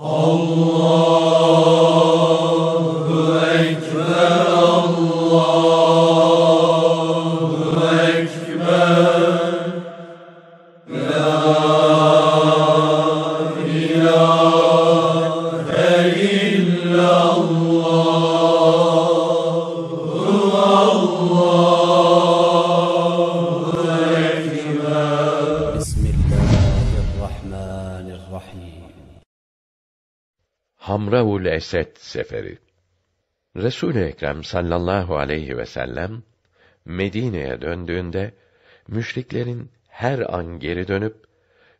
Allah Seferi Resul-i Ekrem sallallahu aleyhi ve sellem Medine'ye döndüğünde müşriklerin her an geri dönüp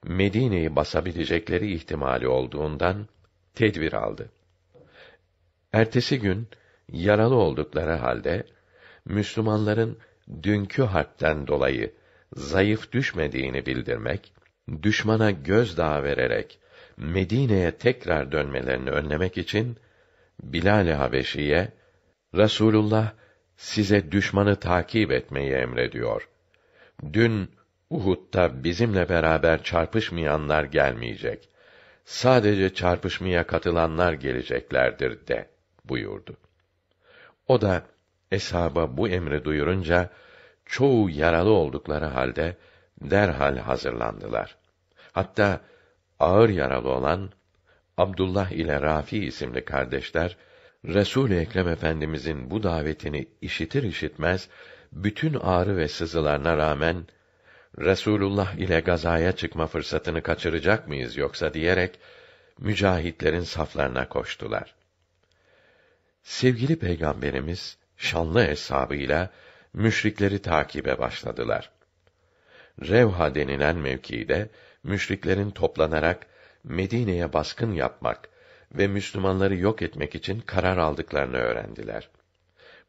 Medine'yi basabilecekleri ihtimali olduğundan tedbir aldı. Ertesi gün yaralı oldukları halde Müslümanların dünkü harpten dolayı zayıf düşmediğini bildirmek, düşmana gözdağı vererek Medine'ye tekrar dönmelerini önlemek için Bilal-i Habeşi'ye Resulullah size düşmanı takip etmeyi emrediyor. Dün Uhud'da bizimle beraber çarpışmayanlar gelmeyecek. Sadece çarpışmaya katılanlar geleceklerdir de buyurdu. O da eshaba bu emri duyurunca çoğu yaralı oldukları halde derhal hazırlandılar. Hatta ağır yaralı olan Abdullah ile Rafi isimli kardeşler Resul-i Ekrem Efendimizin bu davetini işitir işitmez bütün ağrı ve sızılarına rağmen Resulullah ile gazaya çıkma fırsatını kaçıracak mıyız yoksa diyerek mücahitlerin saflarına koştular. Sevgili peygamberimiz şanlı hesabıyla müşrikleri takibe başladılar. Revha denilen mevkide müşriklerin toplanarak Medine'ye baskın yapmak ve Müslümanları yok etmek için karar aldıklarını öğrendiler.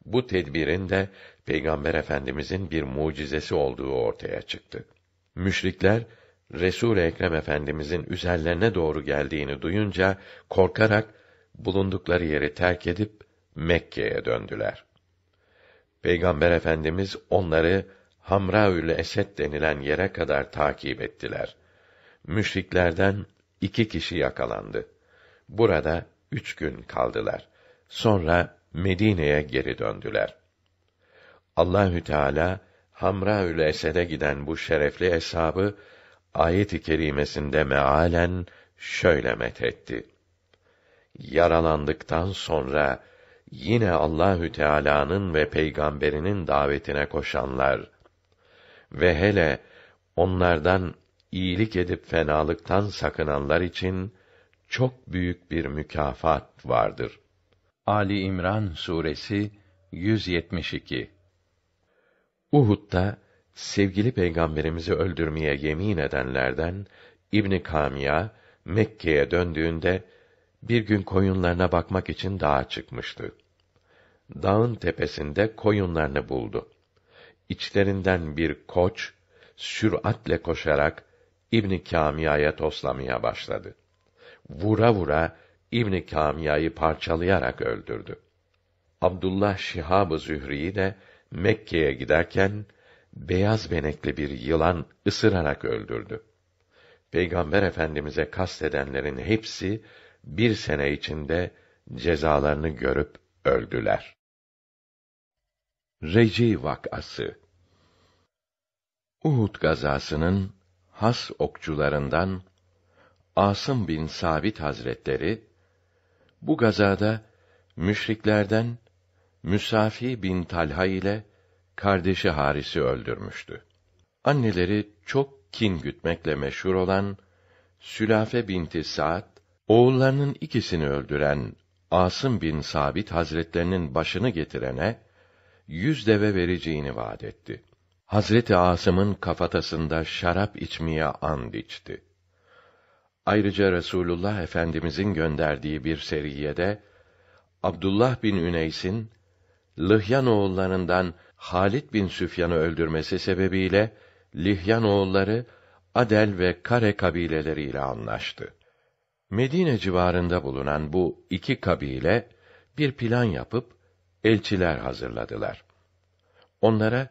Bu tedbirin de Peygamber Efendimizin bir mucizesi olduğu ortaya çıktı. Müşrikler Resul Ekrem Efendimizin üzerlerine doğru geldiğini duyunca korkarak bulundukları yeri terk edip Mekke'ye döndüler. Peygamber Efendimiz onları Hamraül Esed denilen yere kadar takip ettiler. Müşriklerden iki kişi yakalandı. Burada üç gün kaldılar. Sonra Medine'ye geri döndüler. Allahü Teala Hamraül Esed'e giden bu şerefli eshabı ayet-i kerimesinde mealen şöyle methetti. Yaralandıktan sonra yine Allahü Teala'nın ve peygamberinin davetine koşanlar ve hele onlardan iyilik edip fenalıktan sakınanlar için çok büyük bir mükafat vardır. Ali İmran suresi 172. Uhud'da sevgili peygamberimizi öldürmeye yemin edenlerden İbni Kamiya Mekke'ye döndüğünde bir gün koyunlarına bakmak için dağa çıkmıştı. Dağın tepesinde koyunlarını buldu. İçlerinden bir koç süratle koşarak İbn Kamiya'ya toslamaya başladı. Vura vura İbn Kamiya'yı parçalayarak öldürdü. Abdullah Şihab-ı Zühri'yi de Mekke'ye giderken beyaz benekli bir yılan ısırarak öldürdü. Peygamber Efendimize kastedenlerin hepsi bir sene içinde cezalarını görüp öldüler. Reci vakası Uhud gazasının has okçularından Asım bin Sabit Hazretleri bu gazada müşriklerden Müsafi bin Talha ile kardeşi Haris'i öldürmüştü. Anneleri çok kin gütmekle meşhur olan Sülafe binti Sa'd, oğullarının ikisini öldüren Asım bin Sabit Hazretlerinin başını getirene yüz deve vereceğini vaat etti. Hazreti Asım'ın kafatasında şarap içmeye and içti. Ayrıca Resulullah Efendimizin gönderdiği bir seriyede Abdullah bin Üneys'in Lihyan oğullarından Halit bin Süfyan'ı öldürmesi sebebiyle Lihyan oğulları Adel ve Kare kabileleriyle anlaştı. Medine civarında bulunan bu iki kabile bir plan yapıp elçiler hazırladılar. Onlara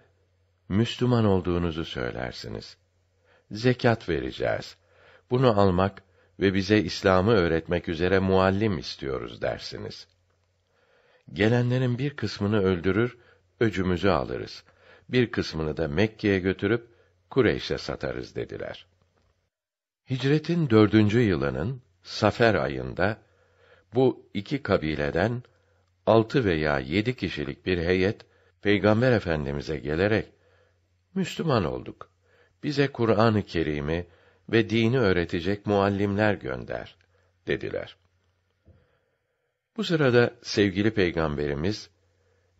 Müslüman olduğunuzu söylersiniz. Zekat vereceğiz. Bunu almak ve bize İslam'ı öğretmek üzere muallim istiyoruz dersiniz. Gelenlerin bir kısmını öldürür, öcümüzü alırız. Bir kısmını da Mekke'ye götürüp Kureyş'e satarız dediler. Hicretin dördüncü yılının Safer ayında bu iki kabileden altı veya yedi kişilik bir heyet Peygamber Efendimize gelerek Müslüman olduk. Bize Kur'an-ı Kerim'i ve dini öğretecek muallimler gönder dediler. Bu sırada sevgili peygamberimiz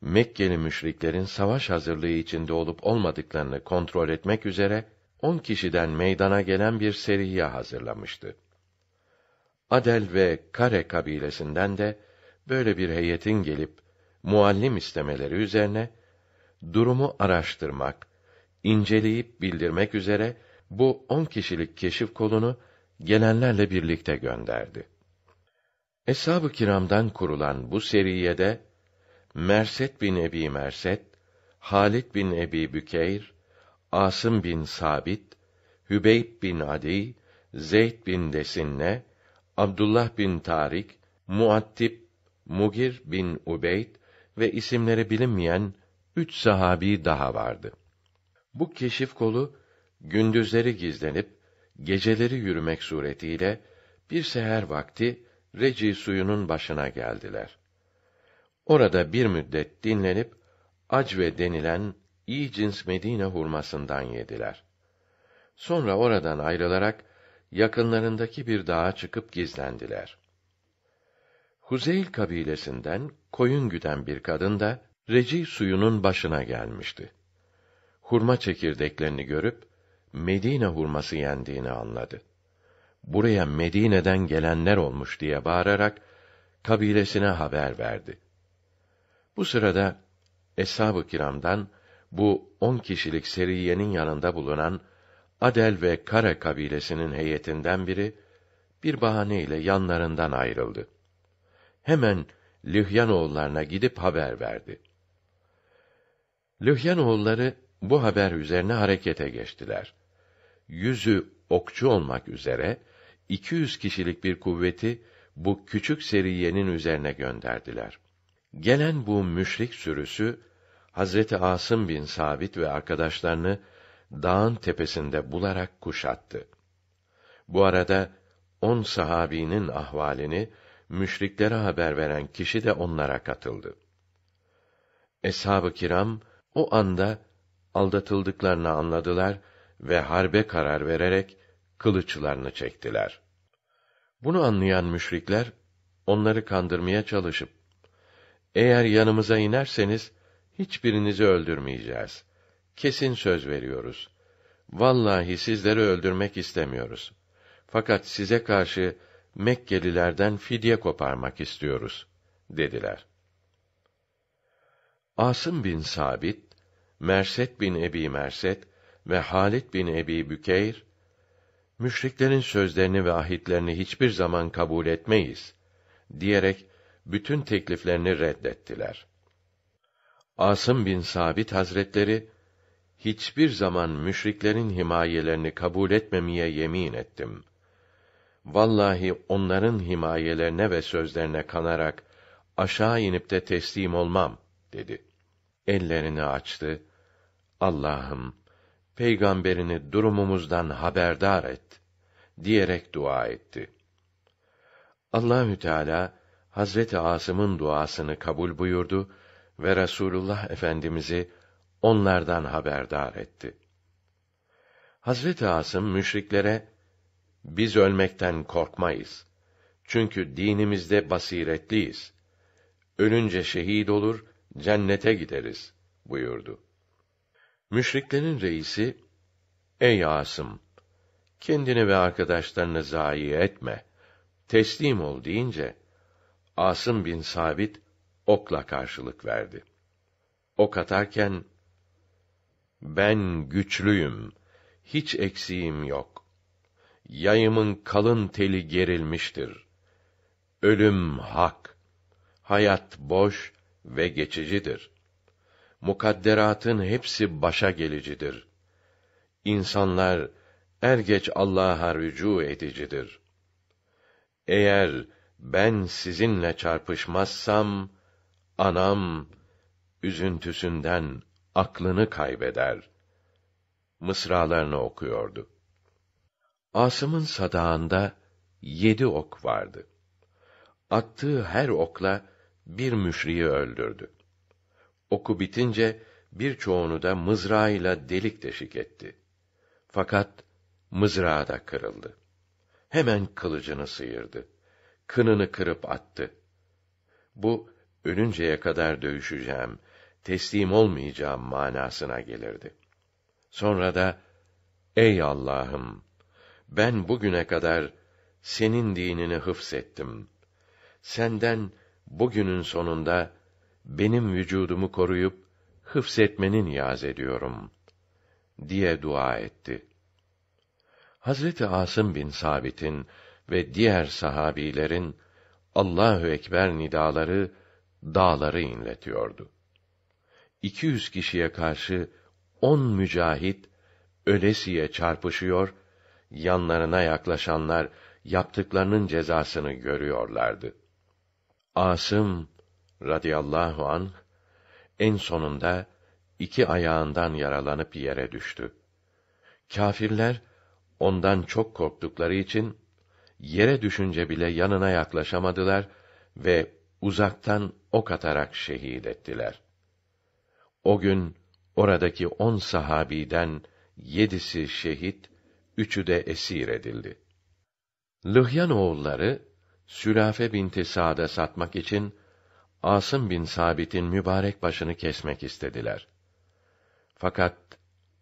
Mekkeli müşriklerin savaş hazırlığı içinde olup olmadıklarını kontrol etmek üzere on kişiden meydana gelen bir seriye hazırlamıştı. Adel ve Kare kabilesinden de böyle bir heyetin gelip muallim istemeleri üzerine durumu araştırmak, inceleyip bildirmek üzere bu on kişilik keşif kolunu gelenlerle birlikte gönderdi. Eshab-ı kiramdan kurulan bu seriye de Merset bin Ebi Merset, Halit bin Ebi Bükeyr, Asım bin Sabit, Hübeyb bin Adi, Zeyd bin Desinne, Abdullah bin Tarik, Muattib, Mugir bin Ubeyd ve isimleri bilinmeyen üç sahabi daha vardı. Bu keşif kolu gündüzleri gizlenip geceleri yürümek suretiyle bir seher vakti Reci suyunun başına geldiler. Orada bir müddet dinlenip acve denilen iyi cins Medine hurmasından yediler. Sonra oradan ayrılarak yakınlarındaki bir dağa çıkıp gizlendiler. Huzeyl kabilesinden koyun güden bir kadın da Reci suyunun başına gelmişti hurma çekirdeklerini görüp Medine hurması yendiğini anladı. Buraya Medine'den gelenler olmuş diye bağırarak kabilesine haber verdi. Bu sırada Eshab-ı Kiram'dan bu on kişilik seriyenin yanında bulunan Adel ve Kara kabilesinin heyetinden biri bir bahaneyle yanlarından ayrıldı. Hemen Lühyan oğullarına gidip haber verdi. Lühyan oğulları bu haber üzerine harekete geçtiler. Yüzü okçu olmak üzere 200 kişilik bir kuvveti bu küçük seriyenin üzerine gönderdiler. Gelen bu müşrik sürüsü Hazreti Asım bin Sabit ve arkadaşlarını dağın tepesinde bularak kuşattı. Bu arada on sahabinin ahvalini müşriklere haber veren kişi de onlara katıldı. Eshab-ı kiram o anda aldatıldıklarını anladılar ve harbe karar vererek kılıçlarını çektiler. Bunu anlayan müşrikler onları kandırmaya çalışıp eğer yanımıza inerseniz hiçbirinizi öldürmeyeceğiz. Kesin söz veriyoruz. Vallahi sizleri öldürmek istemiyoruz. Fakat size karşı Mekkelilerden fidye koparmak istiyoruz dediler. Asım bin Sabit Merset bin Ebi Merset ve Halit bin Ebi Bükeyr müşriklerin sözlerini ve ahitlerini hiçbir zaman kabul etmeyiz diyerek bütün tekliflerini reddettiler. Asım bin Sabit Hazretleri hiçbir zaman müşriklerin himayelerini kabul etmemeye yemin ettim. Vallahi onların himayelerine ve sözlerine kanarak aşağı inip de teslim olmam dedi. Ellerini açtı Allah'ım peygamberini durumumuzdan haberdar et diyerek dua etti. Allahü Teala Hazreti Asım'ın duasını kabul buyurdu ve Resulullah Efendimizi onlardan haberdar etti. Hazreti Asım müşriklere biz ölmekten korkmayız. Çünkü dinimizde basiretliyiz. Ölünce şehit olur, cennete gideriz buyurdu. Müşriklerin reisi, Ey Asım! Kendini ve arkadaşlarını zayi etme. Teslim ol deyince, Asım bin Sabit, okla karşılık verdi. Ok atarken, ben güçlüyüm, hiç eksiğim yok. Yayımın kalın teli gerilmiştir. Ölüm hak, hayat boş ve geçicidir mukadderatın hepsi başa gelicidir. İnsanlar er geç Allah'a rücu edicidir. Eğer ben sizinle çarpışmazsam anam üzüntüsünden aklını kaybeder. Mısralarını okuyordu. Asım'ın sadağında yedi ok vardı. Attığı her okla bir müşriyi öldürdü. Oku bitince birçoğunu da mızrağıyla delik deşik etti. Fakat mızrağı da kırıldı. Hemen kılıcını sıyırdı. Kınını kırıp attı. Bu ölünceye kadar dövüşeceğim, teslim olmayacağım manasına gelirdi. Sonra da ey Allah'ım ben bugüne kadar senin dinini hıfsettim. Senden bugünün sonunda benim vücudumu koruyup hıfzetmeni niyaz ediyorum diye dua etti. Hazreti Asım bin Sabit'in ve diğer sahabilerin Allahu ekber nidaları dağları inletiyordu. 200 kişiye karşı 10 mücahit ölesiye çarpışıyor, yanlarına yaklaşanlar yaptıklarının cezasını görüyorlardı. Asım radıyallahu an en sonunda iki ayağından yaralanıp yere düştü. Kâfirler ondan çok korktukları için yere düşünce bile yanına yaklaşamadılar ve uzaktan ok atarak şehit ettiler. O gün oradaki on sahabiden yedisi şehit, üçü de esir edildi. Lıhyan oğulları Sülafe binti Sa'da satmak için Asım bin Sabit'in mübarek başını kesmek istediler. Fakat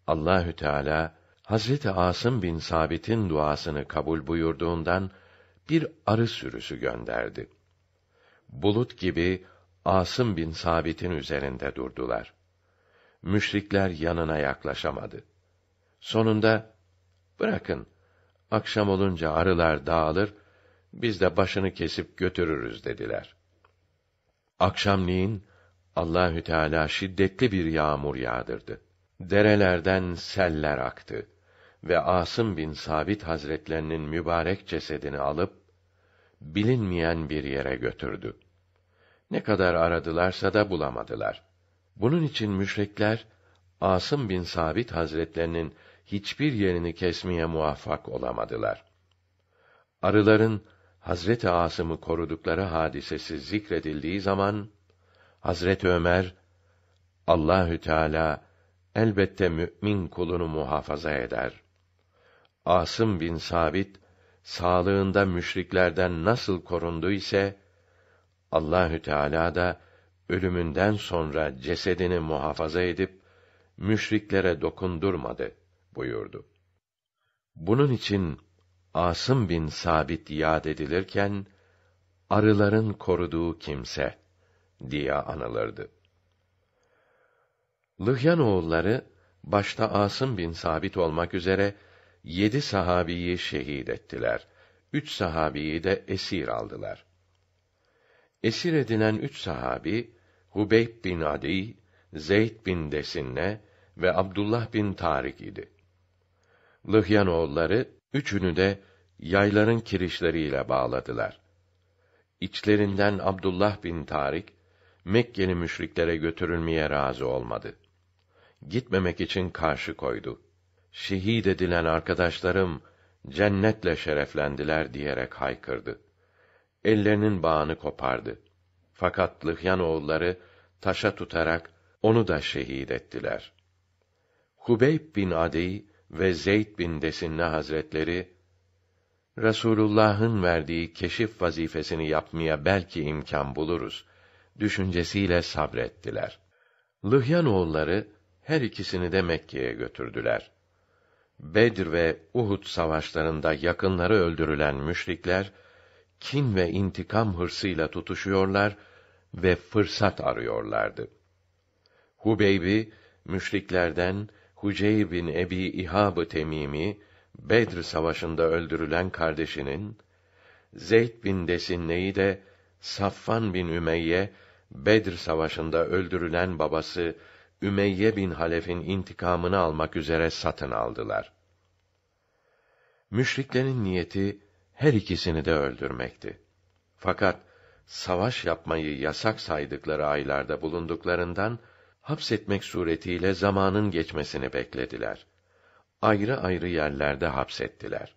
Allahü Teala Hazreti Asım bin Sabit'in duasını kabul buyurduğundan bir arı sürüsü gönderdi. Bulut gibi Asım bin Sabit'in üzerinde durdular. Müşrikler yanına yaklaşamadı. Sonunda bırakın akşam olunca arılar dağılır biz de başını kesip götürürüz dediler. Akşamleyin Allahü Teala şiddetli bir yağmur yağdırdı. Derelerden seller aktı ve Asım bin Sabit Hazretlerinin mübarek cesedini alıp bilinmeyen bir yere götürdü. Ne kadar aradılarsa da bulamadılar. Bunun için müşrikler Asım bin Sabit Hazretlerinin hiçbir yerini kesmeye muvaffak olamadılar. Arıların Hazreti Asım'ı korudukları hadisesi zikredildiği zaman Hazret Ömer Allahü Teala elbette mümin kulunu muhafaza eder. Asım bin Sabit sağlığında müşriklerden nasıl korundu ise Allahü Teala da ölümünden sonra cesedini muhafaza edip müşriklere dokundurmadı buyurdu. Bunun için Asım bin Sabit yad edilirken arıların koruduğu kimse diye anılırdı. Lühyan oğulları başta Asım bin Sabit olmak üzere yedi sahabiyi şehit ettiler. Üç sahabiyi de esir aldılar. Esir edilen üç sahabi, Hubeyb bin Adi, Zeyd bin Desinne ve Abdullah bin Tarik idi. Lıhyan oğulları, Üçünü de yayların kirişleriyle bağladılar. İçlerinden Abdullah bin Tarik, Mekkeli müşriklere götürülmeye razı olmadı. Gitmemek için karşı koydu. Şehit edilen arkadaşlarım cennetle şereflendiler diyerek haykırdı. Ellerinin bağını kopardı. Fakat Lihyan oğulları taşa tutarak onu da şehit ettiler. Hubeyb bin Adi ve Zeyd bin Desinne Hazretleri Resulullah'ın verdiği keşif vazifesini yapmaya belki imkan buluruz düşüncesiyle sabrettiler. Lühyan oğulları her ikisini de Mekke'ye götürdüler. Bedir ve Uhud savaşlarında yakınları öldürülen müşrikler kin ve intikam hırsıyla tutuşuyorlar ve fırsat arıyorlardı. Hubeybi müşriklerden Hucey bin Ebi İhab-ı Temimi, Bedr savaşında öldürülen kardeşinin, Zeyd bin Desinne'yi de Safvan bin Ümeyye, Bedr savaşında öldürülen babası Ümeyye bin Halef'in intikamını almak üzere satın aldılar. Müşriklerin niyeti her ikisini de öldürmekti. Fakat savaş yapmayı yasak saydıkları aylarda bulunduklarından hapsetmek suretiyle zamanın geçmesini beklediler. Ayrı ayrı yerlerde hapsettiler.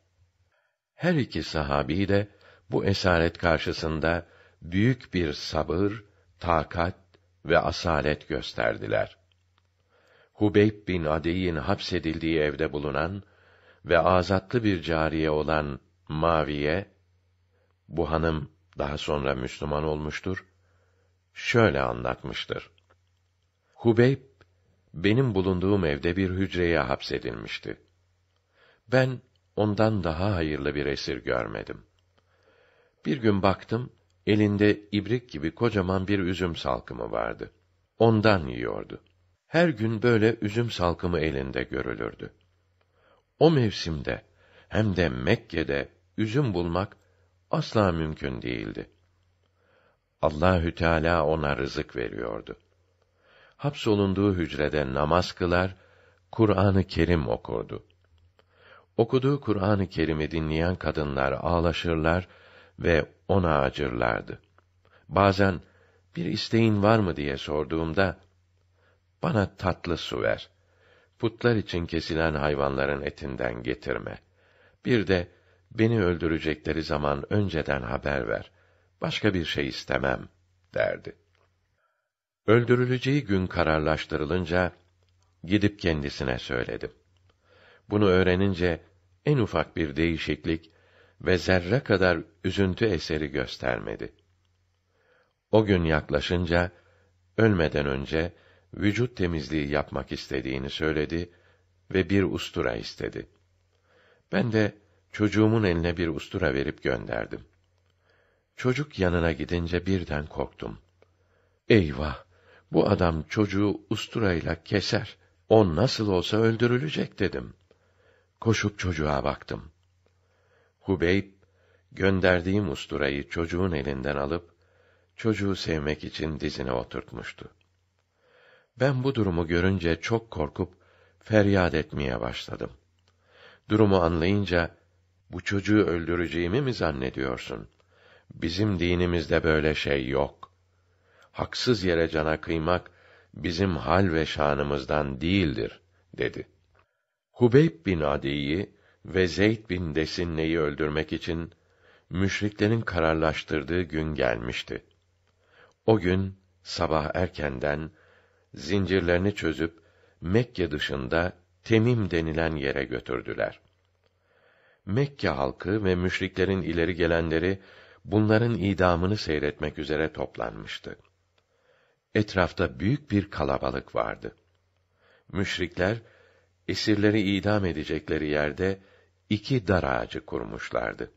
Her iki sahabi de bu esaret karşısında büyük bir sabır, takat ve asalet gösterdiler. Hubeyb bin Adi'nin hapsedildiği evde bulunan ve azatlı bir cariye olan Maviye, bu hanım daha sonra Müslüman olmuştur, şöyle anlatmıştır. Hubeyb benim bulunduğum evde bir hücreye hapsedilmişti. Ben ondan daha hayırlı bir esir görmedim. Bir gün baktım, elinde ibrik gibi kocaman bir üzüm salkımı vardı. Ondan yiyordu. Her gün böyle üzüm salkımı elinde görülürdü. O mevsimde hem de Mekke'de üzüm bulmak asla mümkün değildi. Allahü Teala ona rızık veriyordu hapsolunduğu hücrede namaz kılar, Kur'an-ı Kerim okurdu. Okuduğu Kur'an-ı Kerim'i dinleyen kadınlar ağlaşırlar ve ona acırlardı. Bazen bir isteğin var mı diye sorduğumda bana tatlı su ver. Putlar için kesilen hayvanların etinden getirme. Bir de beni öldürecekleri zaman önceden haber ver. Başka bir şey istemem derdi. Öldürüleceği gün kararlaştırılınca, gidip kendisine söyledim. Bunu öğrenince, en ufak bir değişiklik ve zerre kadar üzüntü eseri göstermedi. O gün yaklaşınca, ölmeden önce, vücut temizliği yapmak istediğini söyledi ve bir ustura istedi. Ben de çocuğumun eline bir ustura verip gönderdim. Çocuk yanına gidince birden korktum. Eyvah! bu adam çocuğu usturayla keser. O nasıl olsa öldürülecek dedim. Koşup çocuğa baktım. Hubeyb, gönderdiğim usturayı çocuğun elinden alıp, çocuğu sevmek için dizine oturtmuştu. Ben bu durumu görünce çok korkup, feryat etmeye başladım. Durumu anlayınca, bu çocuğu öldüreceğimi mi zannediyorsun? Bizim dinimizde böyle şey yok haksız yere cana kıymak bizim hal ve şanımızdan değildir dedi. Hubeyb bin Adi'yi ve Zeyd bin Desinne'yi öldürmek için müşriklerin kararlaştırdığı gün gelmişti. O gün sabah erkenden zincirlerini çözüp Mekke dışında Temim denilen yere götürdüler. Mekke halkı ve müşriklerin ileri gelenleri bunların idamını seyretmek üzere toplanmıştı etrafta büyük bir kalabalık vardı. Müşrikler esirleri idam edecekleri yerde iki dar ağacı kurmuşlardı.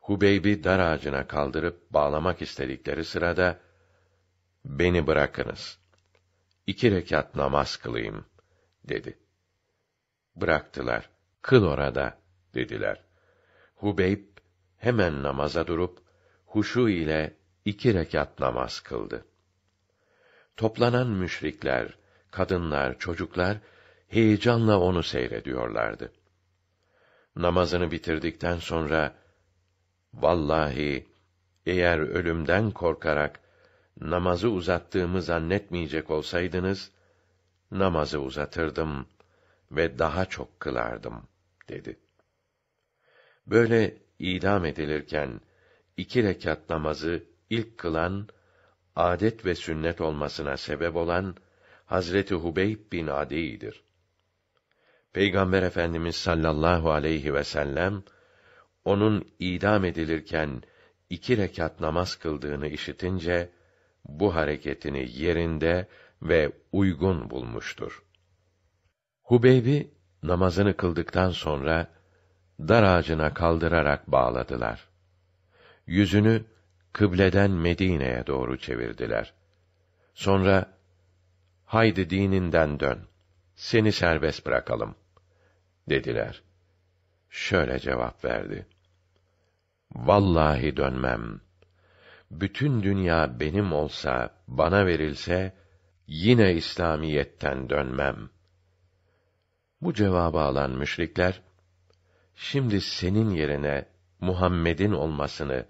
Hubeyb'i dar ağacına kaldırıp bağlamak istedikleri sırada beni bırakınız. İki rekat namaz kılayım dedi. Bıraktılar. Kıl orada dediler. Hubeyb hemen namaza durup huşu ile iki rekat namaz kıldı. Toplanan müşrikler, kadınlar, çocuklar heyecanla onu seyrediyorlardı. Namazını bitirdikten sonra vallahi eğer ölümden korkarak namazı uzattığımı zannetmeyecek olsaydınız namazı uzatırdım ve daha çok kılardım dedi. Böyle idam edilirken iki rekat namazı ilk kılan adet ve sünnet olmasına sebep olan Hazreti Hubeyb bin Adi'dir. Peygamber Efendimiz sallallahu aleyhi ve sellem onun idam edilirken iki rekat namaz kıldığını işitince bu hareketini yerinde ve uygun bulmuştur. Hubeybi namazını kıldıktan sonra dar ağacına kaldırarak bağladılar. Yüzünü kıbleden Medine'ye doğru çevirdiler. Sonra haydi dininden dön. Seni serbest bırakalım dediler. Şöyle cevap verdi. Vallahi dönmem. Bütün dünya benim olsa, bana verilse yine İslamiyetten dönmem. Bu cevabı alan müşrikler şimdi senin yerine Muhammed'in olmasını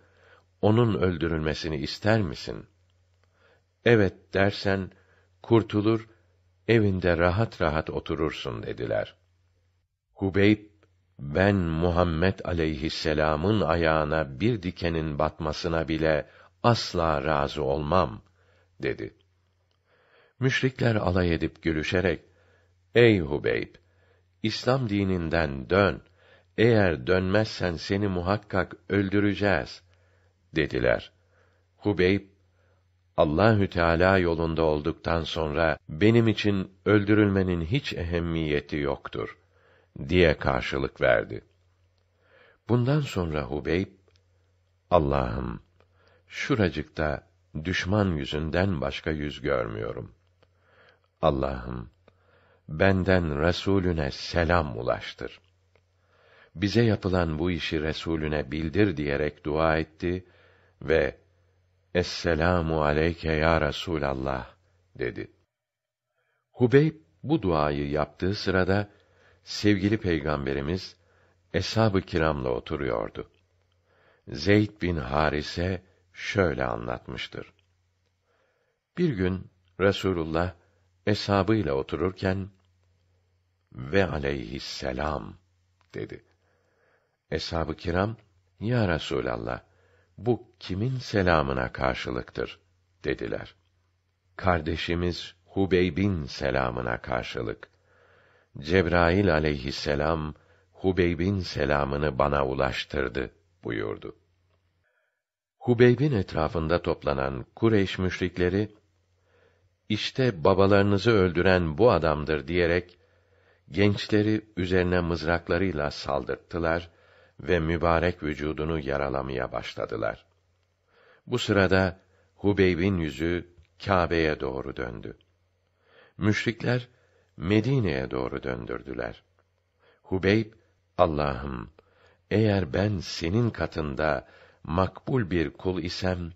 onun öldürülmesini ister misin? Evet dersen kurtulur, evinde rahat rahat oturursun dediler. Hubeyb ben Muhammed aleyhisselamın ayağına bir dikenin batmasına bile asla razı olmam dedi. Müşrikler alay edip gülüşerek Ey Hubeyb İslam dininden dön. Eğer dönmezsen seni muhakkak öldüreceğiz dediler. Hubeyb Allahü Teala yolunda olduktan sonra benim için öldürülmenin hiç ehemmiyeti yoktur diye karşılık verdi. Bundan sonra Hubeyb Allah'ım şuracıkta düşman yüzünden başka yüz görmüyorum. Allah'ım benden Resulüne selam ulaştır. Bize yapılan bu işi Resulüne bildir diyerek dua etti ve Esselamu aleyke ya Resulallah dedi. Hubeyb bu duayı yaptığı sırada sevgili peygamberimiz eshab-ı kiramla oturuyordu. Zeyd bin Harise şöyle anlatmıştır. Bir gün Resulullah eshabıyla otururken ve aleyhisselam dedi. Eshab-ı kiram ya Resulallah bu kimin selamına karşılıktır? dediler. Kardeşimiz Hubeyb'in selamına karşılık. Cebrail aleyhisselam, Hubeyb'in selamını bana ulaştırdı, buyurdu. Hubeyb'in etrafında toplanan Kureyş müşrikleri, işte babalarınızı öldüren bu adamdır diyerek, gençleri üzerine mızraklarıyla saldırttılar ve mübarek vücudunu yaralamaya başladılar. Bu sırada Hubeyb'in yüzü Kâbe'ye doğru döndü. Müşrikler Medine'ye doğru döndürdüler. Hubeyb, Allah'ım, eğer ben senin katında makbul bir kul isem,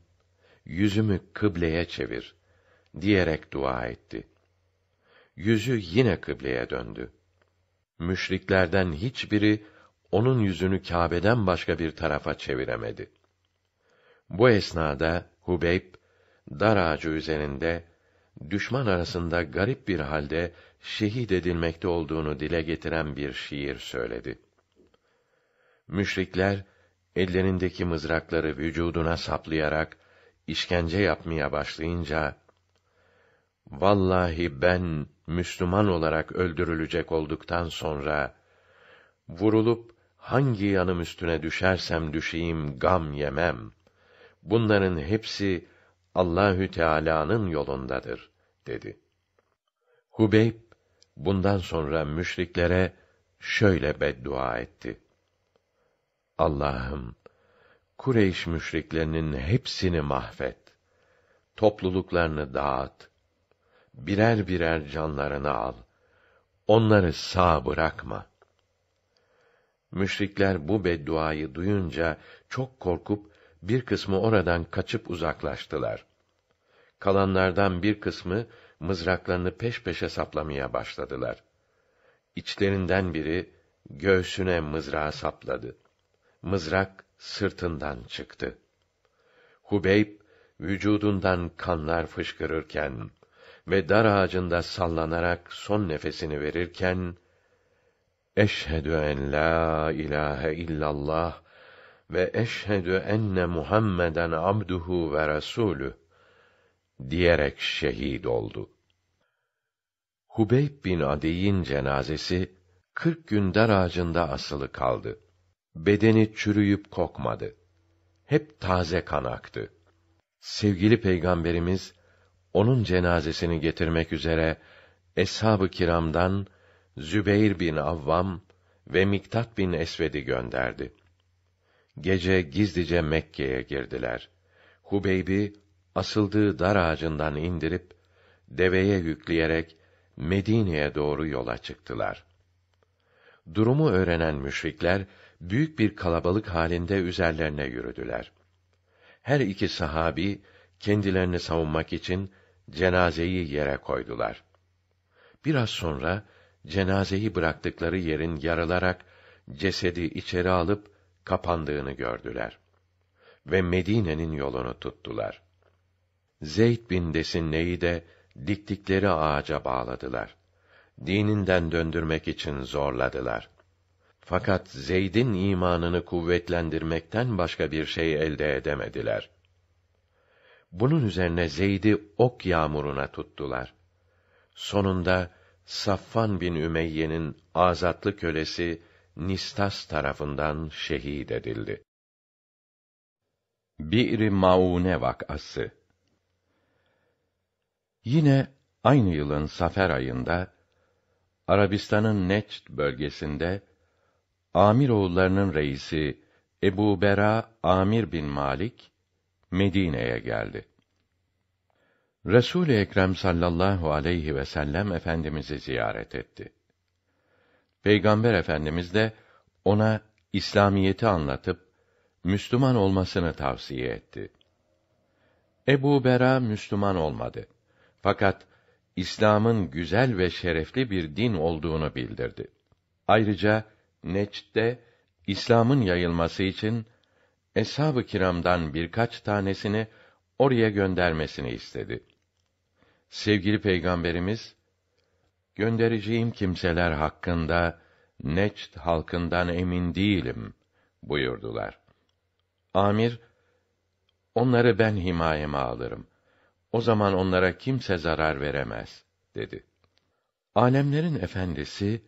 yüzümü kıbleye çevir, diyerek dua etti. Yüzü yine kıbleye döndü. Müşriklerden hiçbiri onun yüzünü Kâbe'den başka bir tarafa çeviremedi. Bu esnada Hubeyb dar ağacı üzerinde düşman arasında garip bir halde şehit edilmekte olduğunu dile getiren bir şiir söyledi. Müşrikler ellerindeki mızrakları vücuduna saplayarak işkence yapmaya başlayınca vallahi ben Müslüman olarak öldürülecek olduktan sonra vurulup hangi yanım üstüne düşersem düşeyim gam yemem. Bunların hepsi Allahü Teala'nın yolundadır dedi. Hubeyb bundan sonra müşriklere şöyle beddua etti. Allah'ım Kureyş müşriklerinin hepsini mahvet. Topluluklarını dağıt. Birer birer canlarını al. Onları sağ bırakma.'' Müşrikler bu bedduayı duyunca çok korkup bir kısmı oradan kaçıp uzaklaştılar. Kalanlardan bir kısmı mızraklarını peş peşe saplamaya başladılar. İçlerinden biri göğsüne mızrağı sapladı. Mızrak sırtından çıktı. Hubeyb vücudundan kanlar fışkırırken ve dar ağacında sallanarak son nefesini verirken Eşhedü en la ilahe illallah ve eşhedü enne Muhammeden abduhu ve resulü diyerek şehit oldu. Hubeyb bin Adi'nin cenazesi 40 gün dar ağacında asılı kaldı. Bedeni çürüyüp kokmadı. Hep taze kan aktı. Sevgili Peygamberimiz onun cenazesini getirmek üzere eshab-ı kiramdan Zübeyr bin Avvam ve Miktat bin Esved'i gönderdi. Gece gizlice Mekke'ye girdiler. Hubeybi asıldığı dar ağacından indirip deveye yükleyerek Medine'ye doğru yola çıktılar. Durumu öğrenen müşrikler büyük bir kalabalık halinde üzerlerine yürüdüler. Her iki sahabi kendilerini savunmak için cenazeyi yere koydular. Biraz sonra cenazeyi bıraktıkları yerin yarılarak cesedi içeri alıp kapandığını gördüler ve Medine'nin yolunu tuttular. Zeyd bin Desinne'yi de diktikleri ağaca bağladılar. Dininden döndürmek için zorladılar. Fakat Zeyd'in imanını kuvvetlendirmekten başka bir şey elde edemediler. Bunun üzerine Zeyd'i ok yağmuruna tuttular. Sonunda Saffan bin Ümeyye'nin azatlı kölesi Nistas tarafından şehit edildi. Bir Maune vakası Yine aynı yılın Safer ayında Arabistan'ın Neçt bölgesinde Amir oğullarının reisi Ebu Bera Amir bin Malik Medine'ye geldi. Resul-i Ekrem sallallahu aleyhi ve sellem efendimizi ziyaret etti. Peygamber Efendimiz de ona İslamiyeti anlatıp Müslüman olmasını tavsiye etti. Ebu Bera Müslüman olmadı. Fakat İslam'ın güzel ve şerefli bir din olduğunu bildirdi. Ayrıca Neç'te İslam'ın yayılması için eshab-ı kiramdan birkaç tanesini oraya göndermesini istedi sevgili peygamberimiz göndereceğim kimseler hakkında Neçt halkından emin değilim buyurdular. Amir onları ben himayeme alırım. O zaman onlara kimse zarar veremez dedi. Alemlerin efendisi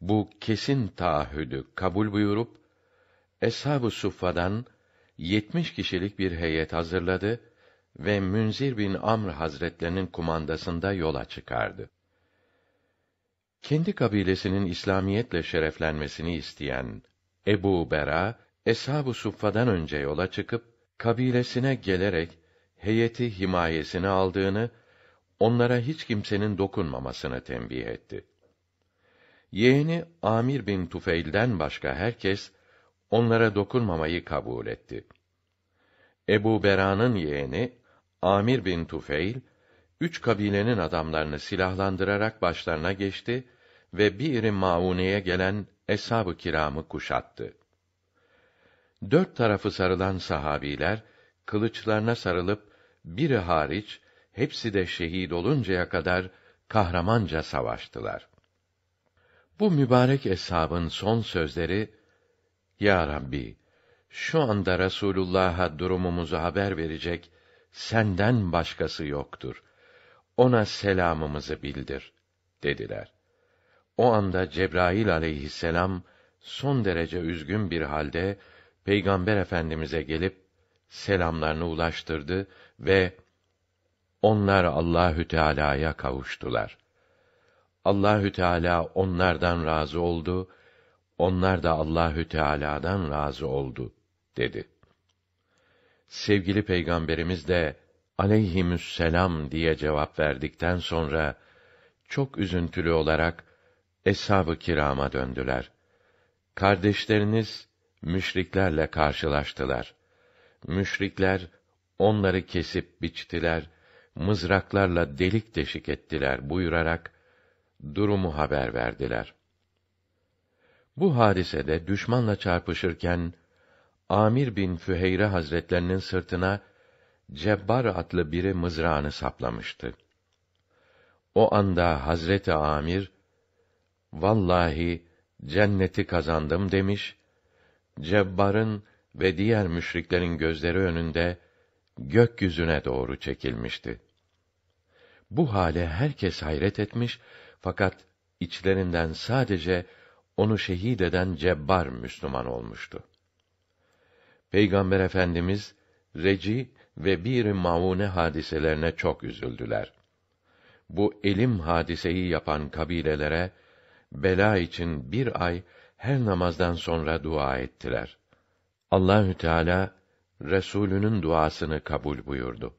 bu kesin taahhüdü kabul buyurup Eshab-ı Suffa'dan 70 kişilik bir heyet hazırladı ve Münzir bin Amr Hazretlerinin kumandasında yola çıkardı. Kendi kabilesinin İslamiyetle şereflenmesini isteyen Ebu Bera, Eshab-ı Suffa'dan önce yola çıkıp, kabilesine gelerek, heyeti himayesine aldığını, onlara hiç kimsenin dokunmamasını tembih etti. Yeğeni Amir bin Tufeil'den başka herkes, onlara dokunmamayı kabul etti. Ebu Bera'nın yeğeni Amir bin Tufeil üç kabilenin adamlarını silahlandırarak başlarına geçti ve bir mauneye gelen eshab-ı kiramı kuşattı. Dört tarafı sarılan sahabiler kılıçlarına sarılıp biri hariç hepsi de şehit oluncaya kadar kahramanca savaştılar. Bu mübarek eshabın son sözleri Ya Rabbi şu anda Resulullah'a durumumuzu haber verecek senden başkası yoktur. Ona selamımızı bildir." dediler. O anda Cebrail aleyhisselam son derece üzgün bir halde Peygamber Efendimize gelip selamlarını ulaştırdı ve onlar Allahü Teala'ya kavuştular. Allahü Teala onlardan razı oldu, onlar da Allahü Teala'dan razı oldu dedi sevgili peygamberimiz de aleyhimüsselam diye cevap verdikten sonra çok üzüntülü olarak eshab-ı kirama döndüler. Kardeşleriniz müşriklerle karşılaştılar. Müşrikler onları kesip biçtiler, mızraklarla delik deşik ettiler buyurarak durumu haber verdiler. Bu hadisede düşmanla çarpışırken Amir bin Füheyre Hazretlerinin sırtına Cebbar adlı biri mızrağını saplamıştı. O anda Hazreti Amir vallahi cenneti kazandım demiş. Cebbar'ın ve diğer müşriklerin gözleri önünde gökyüzüne doğru çekilmişti. Bu hale herkes hayret etmiş fakat içlerinden sadece onu şehit eden Cebbar Müslüman olmuştu. Peygamber Efendimiz Reci ve bir Maune hadiselerine çok üzüldüler. Bu elim hadiseyi yapan kabilelere bela için bir ay her namazdan sonra dua ettiler. Allahü Teala Resulünün duasını kabul buyurdu.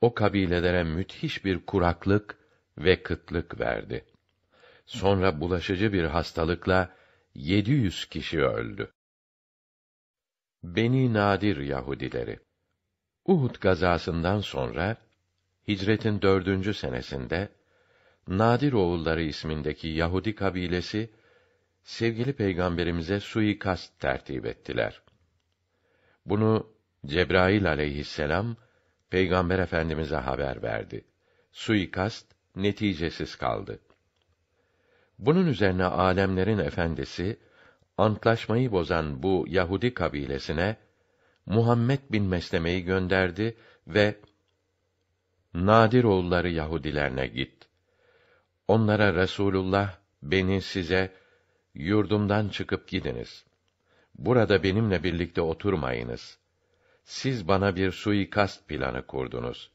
O kabilelere müthiş bir kuraklık ve kıtlık verdi. Sonra bulaşıcı bir hastalıkla 700 kişi öldü. Beni Nadir Yahudileri. Uhud gazasından sonra hicretin dördüncü senesinde Nadir oğulları ismindeki Yahudi kabilesi sevgili peygamberimize suikast tertip ettiler. Bunu Cebrail aleyhisselam peygamber efendimize haber verdi. Suikast neticesiz kaldı. Bunun üzerine alemlerin efendisi antlaşmayı bozan bu Yahudi kabilesine Muhammed bin Mesleme'yi gönderdi ve Nadir oğulları Yahudilerine git. Onlara Resulullah beni size yurdumdan çıkıp gidiniz. Burada benimle birlikte oturmayınız. Siz bana bir suikast planı kurdunuz.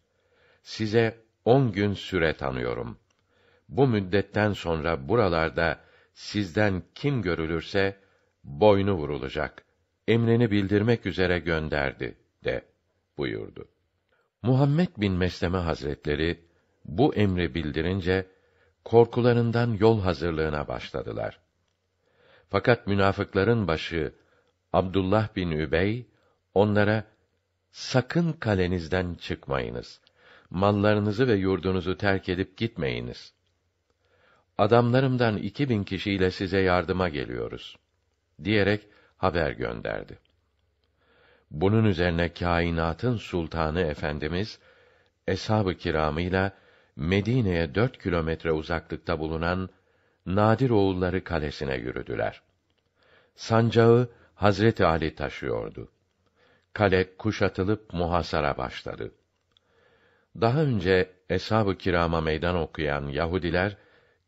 Size on gün süre tanıyorum. Bu müddetten sonra buralarda sizden kim görülürse boynu vurulacak. Emrini bildirmek üzere gönderdi de buyurdu. Muhammed bin Mesleme Hazretleri bu emri bildirince korkularından yol hazırlığına başladılar. Fakat münafıkların başı Abdullah bin Übey onlara sakın kalenizden çıkmayınız. Mallarınızı ve yurdunuzu terk edip gitmeyiniz. Adamlarımdan iki bin kişiyle size yardıma geliyoruz diyerek haber gönderdi. Bunun üzerine kainatın sultanı efendimiz eshab-ı kiramıyla Medine'ye dört kilometre uzaklıkta bulunan Nadir oğulları kalesine yürüdüler. Sancağı Hazreti Ali taşıyordu. Kale kuşatılıp muhasara başladı. Daha önce eshab-ı kirama meydan okuyan Yahudiler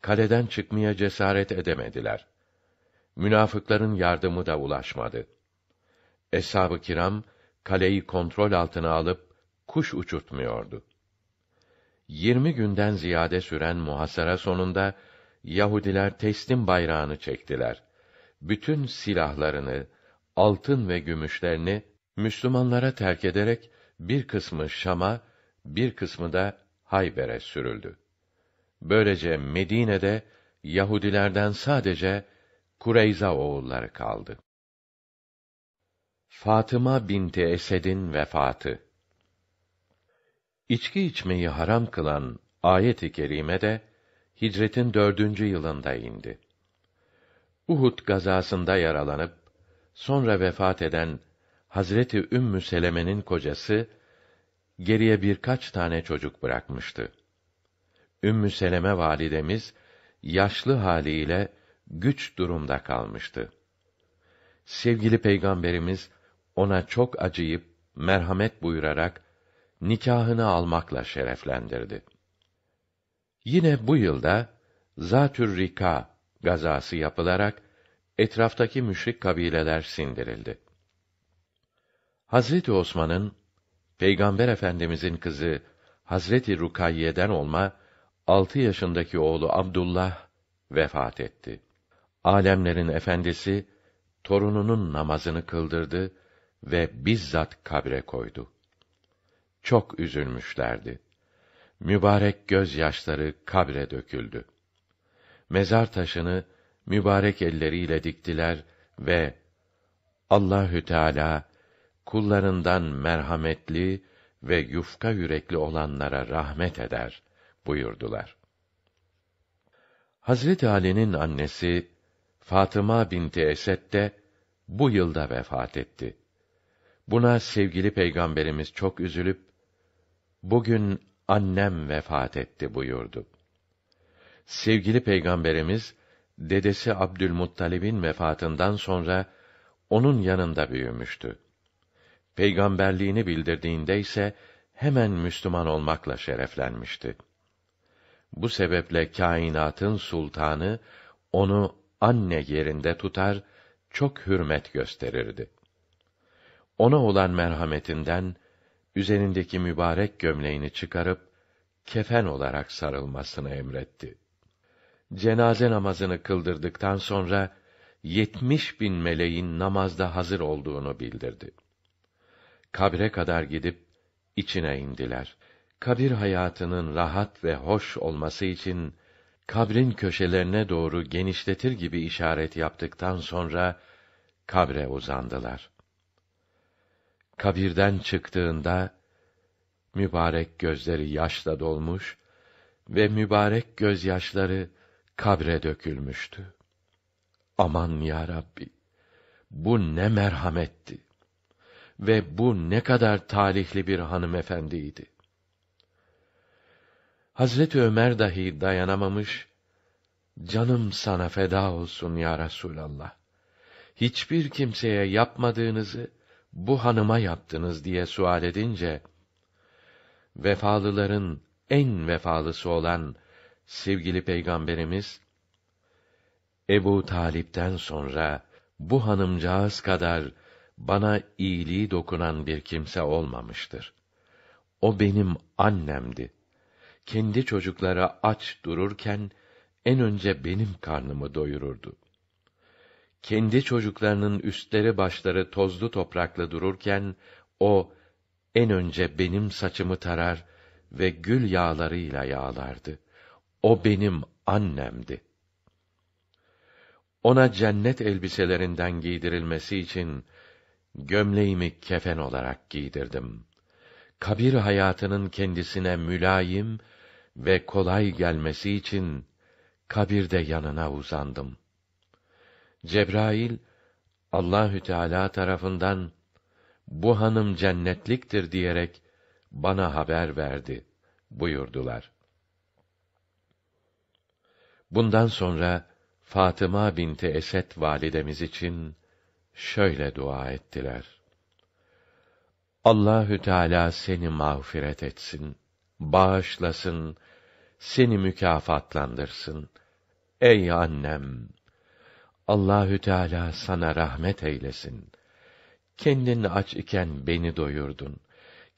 kaleden çıkmaya cesaret edemediler münafıkların yardımı da ulaşmadı. Eshab-ı kiram kaleyi kontrol altına alıp kuş uçurtmuyordu. Yirmi günden ziyade süren muhasara sonunda Yahudiler teslim bayrağını çektiler. Bütün silahlarını, altın ve gümüşlerini Müslümanlara terk ederek bir kısmı Şam'a, bir kısmı da Hayber'e sürüldü. Böylece Medine'de Yahudilerden sadece Kureyza oğulları kaldı. Fatıma binti Esed'in vefatı İçki içmeyi haram kılan ayet-i kerime de hicretin dördüncü yılında indi. Uhud gazasında yaralanıp sonra vefat eden Hazreti Ümmü Seleme'nin kocası geriye birkaç tane çocuk bırakmıştı. Ümmü Seleme validemiz yaşlı haliyle güç durumda kalmıştı. Sevgili Peygamberimiz ona çok acıyıp merhamet buyurarak nikahını almakla şereflendirdi. Yine bu yılda Zatür Rika gazası yapılarak etraftaki müşrik kabileler sindirildi. Hazreti Osman'ın Peygamber Efendimizin kızı Hazreti Rukayye'den olma altı yaşındaki oğlu Abdullah vefat etti. Alemlerin efendisi torununun namazını kıldırdı ve bizzat kabre koydu. Çok üzülmüşlerdi. Mübarek gözyaşları kabre döküldü. Mezar taşını mübarek elleriyle diktiler ve Allahü Teala kullarından merhametli ve yufka yürekli olanlara rahmet eder buyurdular. Hazreti Ali'nin annesi Fatıma binti Esed de bu yılda vefat etti. Buna sevgili peygamberimiz çok üzülüp bugün annem vefat etti buyurdu. Sevgili peygamberimiz dedesi Abdülmuttalib'in vefatından sonra onun yanında büyümüştü. Peygamberliğini bildirdiğinde ise hemen Müslüman olmakla şereflenmişti. Bu sebeple kainatın sultanı onu anne yerinde tutar, çok hürmet gösterirdi. Ona olan merhametinden üzerindeki mübarek gömleğini çıkarıp kefen olarak sarılmasını emretti. Cenaze namazını kıldırdıktan sonra yetmiş bin meleğin namazda hazır olduğunu bildirdi. Kabre kadar gidip içine indiler. Kabir hayatının rahat ve hoş olması için kabrin köşelerine doğru genişletir gibi işaret yaptıktan sonra kabre uzandılar. Kabirden çıktığında mübarek gözleri yaşla dolmuş ve mübarek gözyaşları kabre dökülmüştü. Aman ya Rabbi, bu ne merhametti ve bu ne kadar talihli bir hanımefendiydi. Hazreti Ömer dahi dayanamamış, canım sana feda olsun ya Resûlallah. Hiçbir kimseye yapmadığınızı, bu hanıma yaptınız diye sual edince, vefalıların en vefalısı olan sevgili peygamberimiz, Ebu Talip'ten sonra bu hanımcağız kadar bana iyiliği dokunan bir kimse olmamıştır. O benim annemdi.'' kendi çocuklara aç dururken en önce benim karnımı doyururdu. Kendi çocuklarının üstleri başları tozlu topraklı dururken o en önce benim saçımı tarar ve gül yağlarıyla yağlardı. O benim annemdi. Ona cennet elbiselerinden giydirilmesi için gömleğimi kefen olarak giydirdim.'' kabir hayatının kendisine mülayim ve kolay gelmesi için kabirde yanına uzandım. Cebrail Allahü Teala tarafından bu hanım cennetliktir diyerek bana haber verdi buyurdular. Bundan sonra Fatıma binti Esed validemiz için şöyle dua ettiler. Allahü Teala seni mağfiret etsin, bağışlasın, seni mükafatlandırsın. Ey annem, Allahü Teala sana rahmet eylesin. Kendin aç iken beni doyurdun.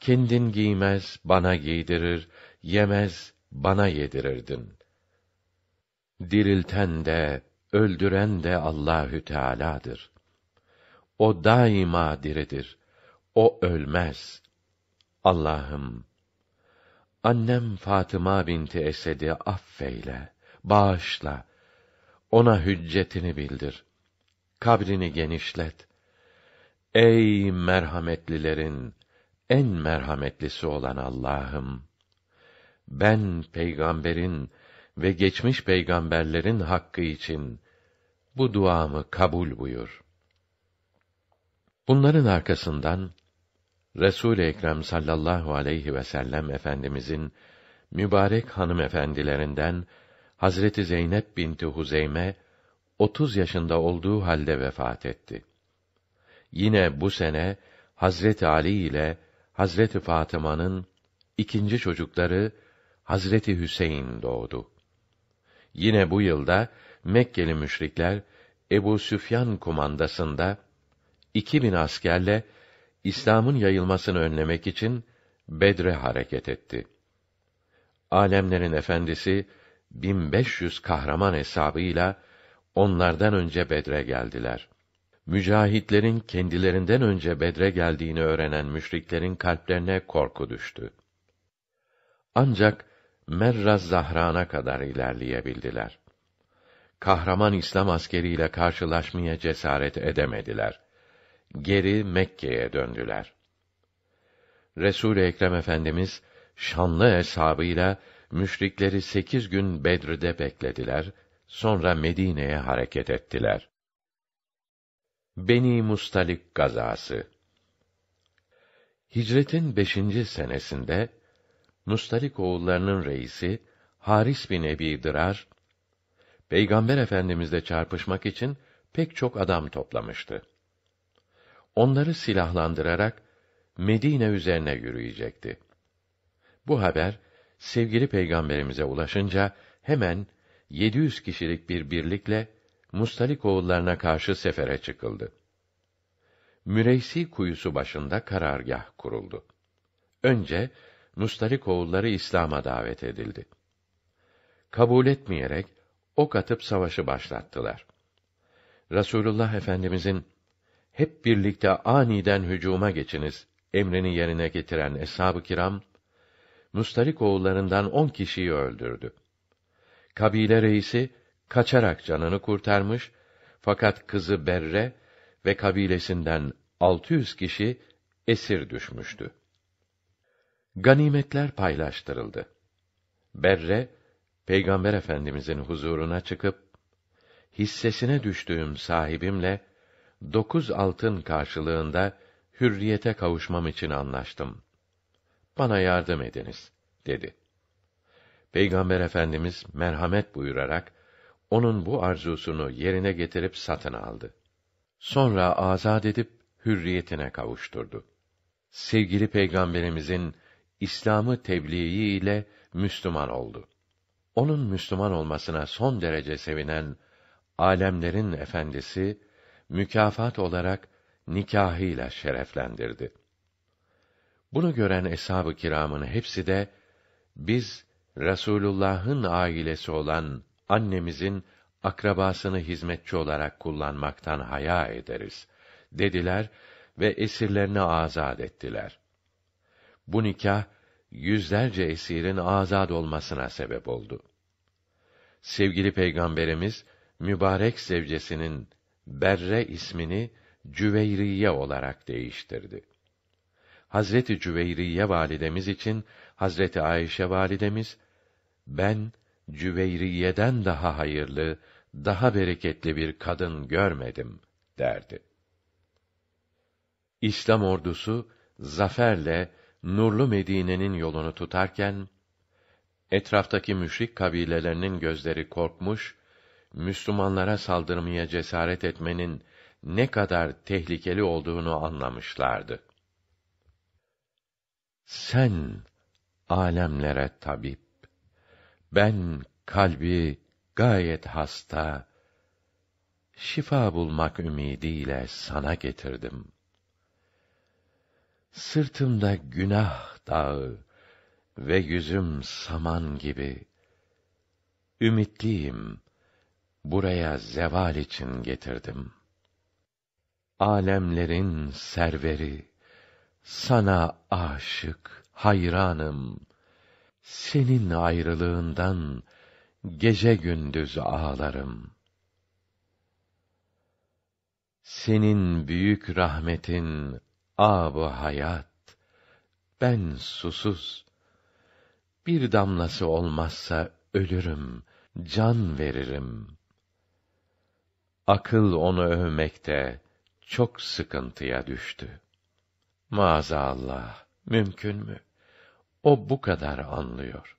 Kendin giymez bana giydirir, yemez bana yedirirdin. Dirilten de, öldüren de Allahü Teala'dır. O daima diridir.'' O ölmez. Allah'ım, annem Fatıma binti Esed'i affeyle, bağışla, ona hüccetini bildir, kabrini genişlet. Ey merhametlilerin, en merhametlisi olan Allah'ım! Ben peygamberin ve geçmiş peygamberlerin hakkı için bu duamı kabul buyur. Bunların arkasından Resul Ekrem sallallahu aleyhi ve sellem efendimizin mübarek hanımefendilerinden Hazreti Zeynep binti Huzeyme 30 yaşında olduğu halde vefat etti. Yine bu sene Hazreti Ali ile Hazreti Fatıma'nın ikinci çocukları Hazreti Hüseyin doğdu. Yine bu yılda Mekkeli müşrikler Ebu Süfyan komandasında 2000 askerle İslam'ın yayılmasını önlemek için Bedre hareket etti. Alemlerin efendisi 1500 kahraman hesabıyla onlardan önce Bedre geldiler. Mücahitlerin kendilerinden önce Bedre geldiğini öğrenen müşriklerin kalplerine korku düştü. Ancak Merraz Zahran'a kadar ilerleyebildiler. Kahraman İslam askeriyle karşılaşmaya cesaret edemediler geri Mekke'ye döndüler. Resul-i Ekrem Efendimiz şanlı hesabıyla müşrikleri sekiz gün Bedr'de beklediler, sonra Medine'ye hareket ettiler. Beni Mustalik gazası Hicretin beşinci senesinde, Mustalik oğullarının reisi, Haris bin Ebi Dırar, Peygamber Efendimizle çarpışmak için pek çok adam toplamıştı onları silahlandırarak Medine üzerine yürüyecekti. Bu haber sevgili peygamberimize ulaşınca hemen 700 kişilik bir birlikle Mustalik oğullarına karşı sefere çıkıldı. Müreysi kuyusu başında karargah kuruldu. Önce Mustalik oğulları İslam'a davet edildi. Kabul etmeyerek ok atıp savaşı başlattılar. Rasulullah Efendimizin hep birlikte aniden hücuma geçiniz emrini yerine getiren eshab-ı kiram Mustarik oğullarından on kişiyi öldürdü. Kabile reisi kaçarak canını kurtarmış fakat kızı Berre ve kabilesinden 600 kişi esir düşmüştü. Ganimetler paylaştırıldı. Berre Peygamber Efendimizin huzuruna çıkıp hissesine düştüğüm sahibimle dokuz altın karşılığında hürriyete kavuşmam için anlaştım. Bana yardım ediniz, dedi. Peygamber Efendimiz merhamet buyurarak, onun bu arzusunu yerine getirip satın aldı. Sonra azad edip, hürriyetine kavuşturdu. Sevgili Peygamberimizin, İslam'ı tebliği ile Müslüman oldu. Onun Müslüman olmasına son derece sevinen, alemlerin efendisi, mükafat olarak nikahıyla şereflendirdi. Bunu gören eshab-ı kiramın hepsi de biz Resulullah'ın ailesi olan annemizin akrabasını hizmetçi olarak kullanmaktan haya ederiz dediler ve esirlerini azad ettiler. Bu nikah yüzlerce esirin azad olmasına sebep oldu. Sevgili Peygamberimiz mübarek zevcesinin Berre ismini Cüveyriye olarak değiştirdi. Hazreti Cüveyriye validemiz için Hazreti Ayşe validemiz ben Cüveyriye'den daha hayırlı, daha bereketli bir kadın görmedim derdi. İslam ordusu zaferle nurlu Medine'nin yolunu tutarken etraftaki müşrik kabilelerinin gözleri korkmuş Müslümanlara saldırmaya cesaret etmenin ne kadar tehlikeli olduğunu anlamışlardı. Sen alemlere tabip, ben kalbi gayet hasta, şifa bulmak ümidiyle sana getirdim. Sırtımda günah dağı ve yüzüm saman gibi. Ümitliyim.'' buraya zeval için getirdim. Alemlerin serveri, sana aşık, hayranım. Senin ayrılığından gece gündüz ağlarım. Senin büyük rahmetin ab hayat, ben susuz. Bir damlası olmazsa ölürüm, can veririm.'' Akıl onu övmekte çok sıkıntıya düştü. Maazallah, mümkün mü? O bu kadar anlıyor.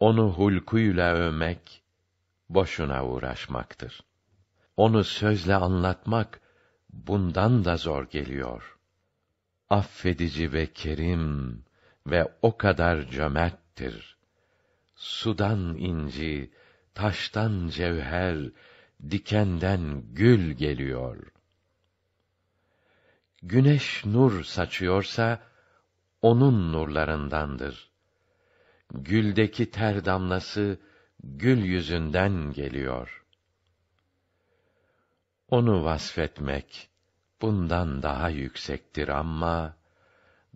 Onu hulkuyla övmek, boşuna uğraşmaktır. Onu sözle anlatmak, bundan da zor geliyor. Affedici ve kerim ve o kadar cömerttir. Sudan inci, taştan cevher, dikenden gül geliyor. Güneş nur saçıyorsa onun nurlarındandır. Güldeki ter damlası gül yüzünden geliyor. Onu vasfetmek bundan daha yüksektir ama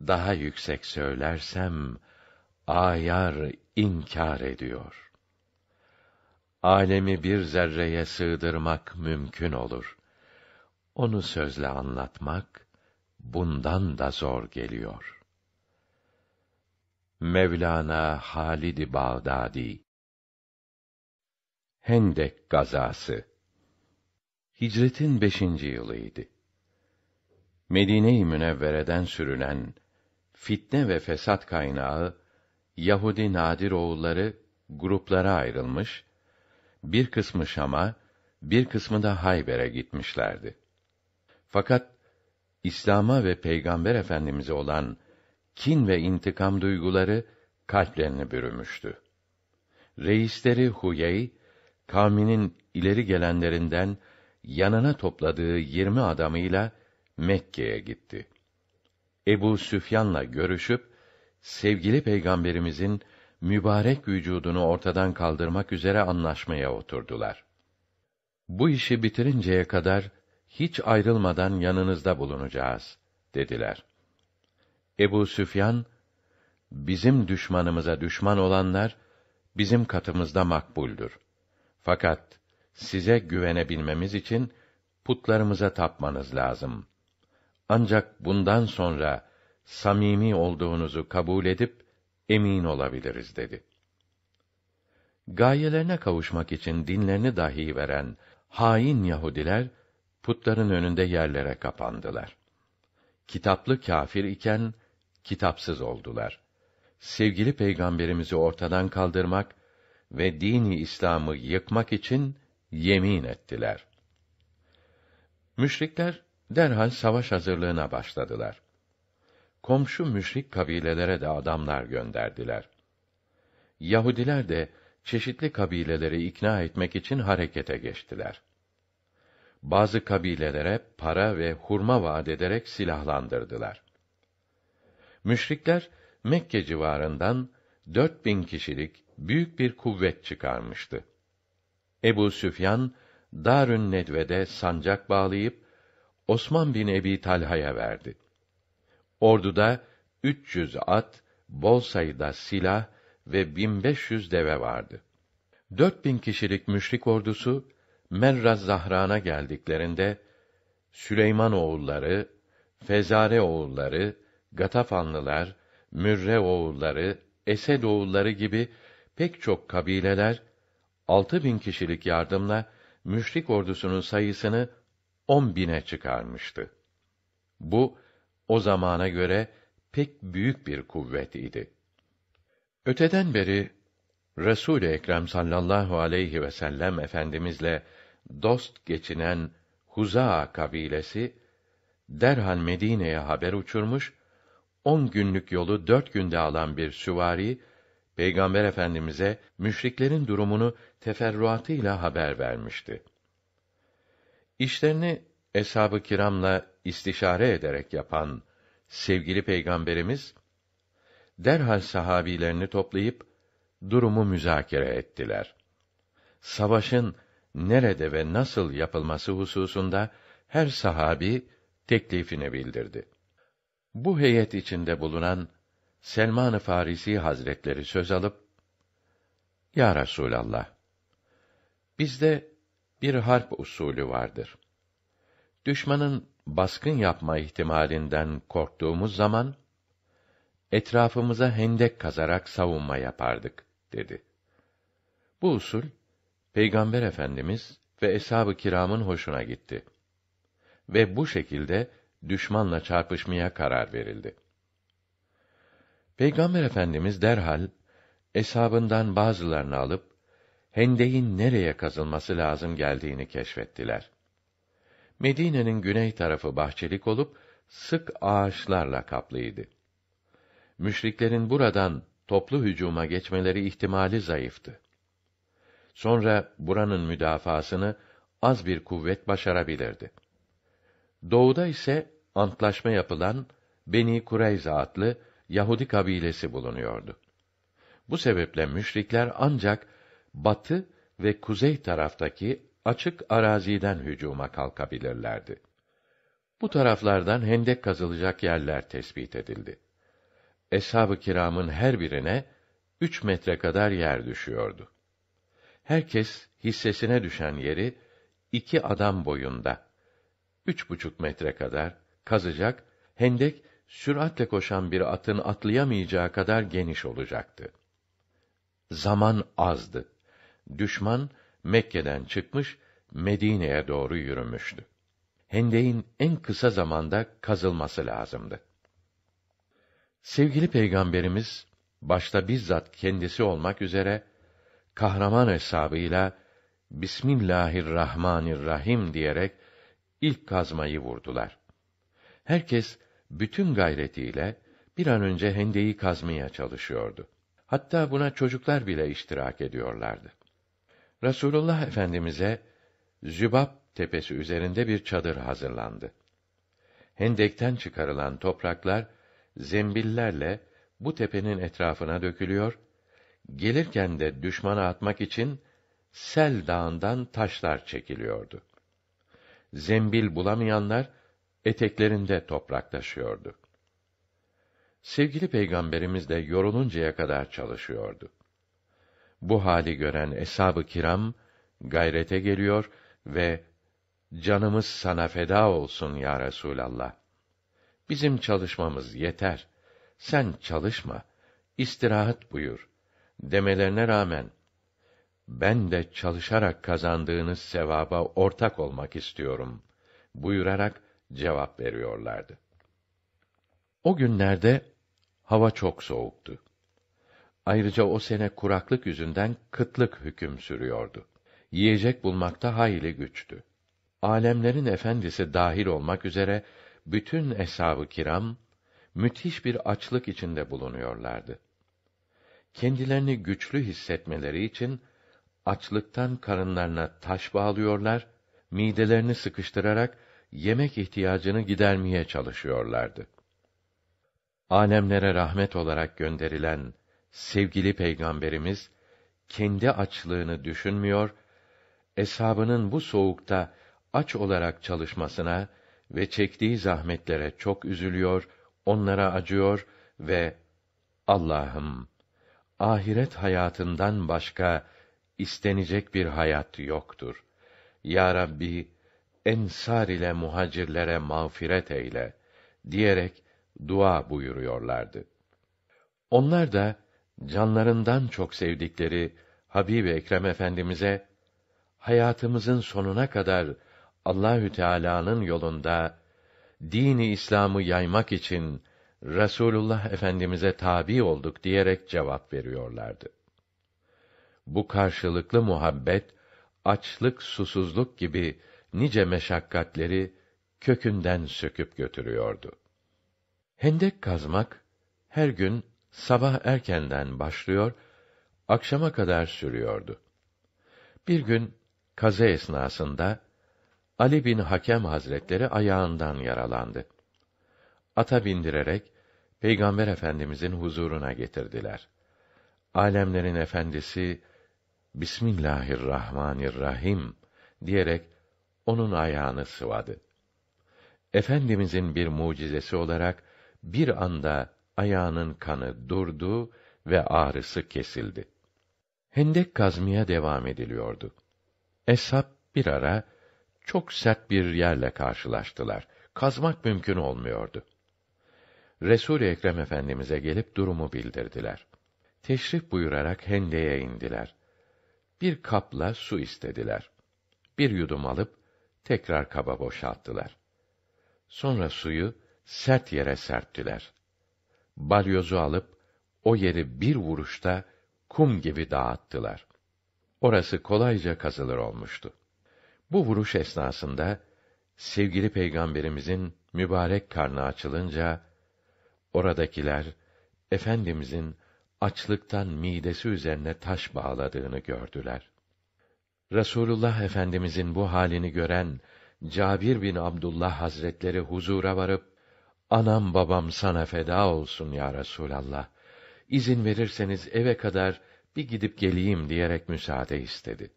daha yüksek söylersem ayar inkar ediyor alemi bir zerreye sığdırmak mümkün olur. Onu sözle anlatmak bundan da zor geliyor. Mevlana Halid-i Bağdadi Hendek Gazası Hicretin beşinci yılıydı. Medine-i Münevvere'den sürülen fitne ve fesat kaynağı Yahudi Nadir oğulları gruplara ayrılmış bir kısmı Şam'a, bir kısmı da Hayber'e gitmişlerdi. Fakat İslam'a ve Peygamber Efendimize olan kin ve intikam duyguları kalplerini bürümüştü. Reisleri Huyey, kavminin ileri gelenlerinden yanına topladığı yirmi adamıyla Mekke'ye gitti. Ebu Süfyan'la görüşüp sevgili peygamberimizin mübarek vücudunu ortadan kaldırmak üzere anlaşmaya oturdular. Bu işi bitirinceye kadar hiç ayrılmadan yanınızda bulunacağız dediler. Ebu Süfyan bizim düşmanımıza düşman olanlar bizim katımızda makbuldur. Fakat size güvenebilmemiz için putlarımıza tapmanız lazım. Ancak bundan sonra samimi olduğunuzu kabul edip emin olabiliriz dedi. Gayelerine kavuşmak için dinlerini dahi veren hain Yahudiler putların önünde yerlere kapandılar. Kitaplı kâfir iken kitapsız oldular. Sevgili peygamberimizi ortadan kaldırmak ve dini İslam'ı yıkmak için yemin ettiler. Müşrikler derhal savaş hazırlığına başladılar komşu müşrik kabilelere de adamlar gönderdiler. Yahudiler de çeşitli kabileleri ikna etmek için harekete geçtiler. Bazı kabilelere para ve hurma vaat ederek silahlandırdılar. Müşrikler Mekke civarından bin kişilik büyük bir kuvvet çıkarmıştı. Ebu Süfyan Darün Nedve'de sancak bağlayıp Osman bin Ebi Talha'ya verdi. Orduda 300 at, bol sayıda silah ve 1500 deve vardı. 4000 kişilik müşrik ordusu Merraz Zahran'a geldiklerinde Süleyman oğulları, Fezare oğulları, Gatafanlılar, Mürre oğulları, Esed oğulları gibi pek çok kabileler altı bin kişilik yardımla müşrik ordusunun sayısını on bine çıkarmıştı. Bu o zamana göre pek büyük bir kuvvet idi. Öteden beri Resul-i Ekrem sallallahu aleyhi ve sellem efendimizle dost geçinen Huza kabilesi derhal Medine'ye haber uçurmuş, on günlük yolu dört günde alan bir süvari, Peygamber Efendimiz'e müşriklerin durumunu teferruatıyla haber vermişti. İşlerini eshab-ı kiramla istişare ederek yapan sevgili peygamberimiz derhal sahabilerini toplayıp durumu müzakere ettiler. Savaşın nerede ve nasıl yapılması hususunda her sahabi teklifini bildirdi. Bu heyet içinde bulunan Selman-ı Farisi Hazretleri söz alıp Ya Resulallah bizde bir harp usulü vardır. Düşmanın baskın yapma ihtimalinden korktuğumuz zaman etrafımıza hendek kazarak savunma yapardık dedi. Bu usul Peygamber Efendimiz ve eshab-ı kiramın hoşuna gitti. Ve bu şekilde düşmanla çarpışmaya karar verildi. Peygamber Efendimiz derhal eshabından bazılarını alıp hendeyin nereye kazılması lazım geldiğini keşfettiler. Medine'nin güney tarafı bahçelik olup sık ağaçlarla kaplıydı. Müşriklerin buradan toplu hücuma geçmeleri ihtimali zayıftı. Sonra buranın müdafasını az bir kuvvet başarabilirdi. Doğuda ise antlaşma yapılan Beni Kureyza adlı Yahudi kabilesi bulunuyordu. Bu sebeple müşrikler ancak batı ve kuzey taraftaki açık araziden hücuma kalkabilirlerdi. Bu taraflardan hendek kazılacak yerler tespit edildi. Eshab-ı kiramın her birine üç metre kadar yer düşüyordu. Herkes hissesine düşen yeri iki adam boyunda, üç buçuk metre kadar kazacak, hendek süratle koşan bir atın atlayamayacağı kadar geniş olacaktı. Zaman azdı. Düşman Mekke'den çıkmış Medine'ye doğru yürümüştü. Hendeyin en kısa zamanda kazılması lazımdı. Sevgili Peygamberimiz başta bizzat kendisi olmak üzere kahraman hesabıyla Bismillahirrahmanirrahim diyerek ilk kazmayı vurdular. Herkes bütün gayretiyle bir an önce hendeyi kazmaya çalışıyordu. Hatta buna çocuklar bile iştirak ediyorlardı. Rasulullah Efendimize Zübab tepesi üzerinde bir çadır hazırlandı. Hendekten çıkarılan topraklar zembillerle bu tepenin etrafına dökülüyor. Gelirken de düşmana atmak için Sel Dağı'ndan taşlar çekiliyordu. Zembil bulamayanlar eteklerinde toprak taşıyordu. Sevgili peygamberimiz de yoruluncaya kadar çalışıyordu. Bu hali gören eshab-ı kiram gayrete geliyor ve canımız sana feda olsun ya Resulallah. Bizim çalışmamız yeter. Sen çalışma, istirahat buyur demelerine rağmen ben de çalışarak kazandığınız sevaba ortak olmak istiyorum buyurarak cevap veriyorlardı. O günlerde hava çok soğuktu. Ayrıca o sene kuraklık yüzünden kıtlık hüküm sürüyordu. Yiyecek bulmakta hayli güçtü. Alemlerin efendisi dahil olmak üzere bütün eshab-ı kiram müthiş bir açlık içinde bulunuyorlardı. Kendilerini güçlü hissetmeleri için açlıktan karınlarına taş bağlıyorlar, midelerini sıkıştırarak yemek ihtiyacını gidermeye çalışıyorlardı. Alemlere rahmet olarak gönderilen sevgili peygamberimiz kendi açlığını düşünmüyor, eshabının bu soğukta aç olarak çalışmasına ve çektiği zahmetlere çok üzülüyor, onlara acıyor ve Allah'ım ahiret hayatından başka istenecek bir hayat yoktur. Ya Rabbi ensar ile muhacirlere mağfiret eyle diyerek dua buyuruyorlardı. Onlar da canlarından çok sevdikleri Habib-i Ekrem Efendimize hayatımızın sonuna kadar Allahü Teala'nın yolunda dini İslam'ı yaymak için Resulullah Efendimize tabi olduk diyerek cevap veriyorlardı. Bu karşılıklı muhabbet açlık, susuzluk gibi nice meşakkatleri kökünden söküp götürüyordu. Hendek kazmak her gün sabah erkenden başlıyor, akşama kadar sürüyordu. Bir gün kaza esnasında Ali bin Hakem Hazretleri ayağından yaralandı. Ata bindirerek Peygamber Efendimizin huzuruna getirdiler. Alemlerin efendisi Bismillahirrahmanirrahim diyerek onun ayağını sıvadı. Efendimizin bir mucizesi olarak bir anda ayağının kanı durdu ve ağrısı kesildi. Hendek kazmaya devam ediliyordu. Eshab bir ara çok sert bir yerle karşılaştılar. Kazmak mümkün olmuyordu. Resul Ekrem Efendimize gelip durumu bildirdiler. Teşrif buyurarak hendeye indiler. Bir kapla su istediler. Bir yudum alıp tekrar kaba boşalttılar. Sonra suyu sert yere serptiler balyozu alıp o yeri bir vuruşta kum gibi dağıttılar. Orası kolayca kazılır olmuştu. Bu vuruş esnasında sevgili peygamberimizin mübarek karnı açılınca oradakiler efendimizin açlıktan midesi üzerine taş bağladığını gördüler. Resulullah Efendimizin bu halini gören Cabir bin Abdullah Hazretleri huzura varıp Anam babam sana feda olsun ya Resûlallah. İzin verirseniz eve kadar bir gidip geleyim diyerek müsaade istedi.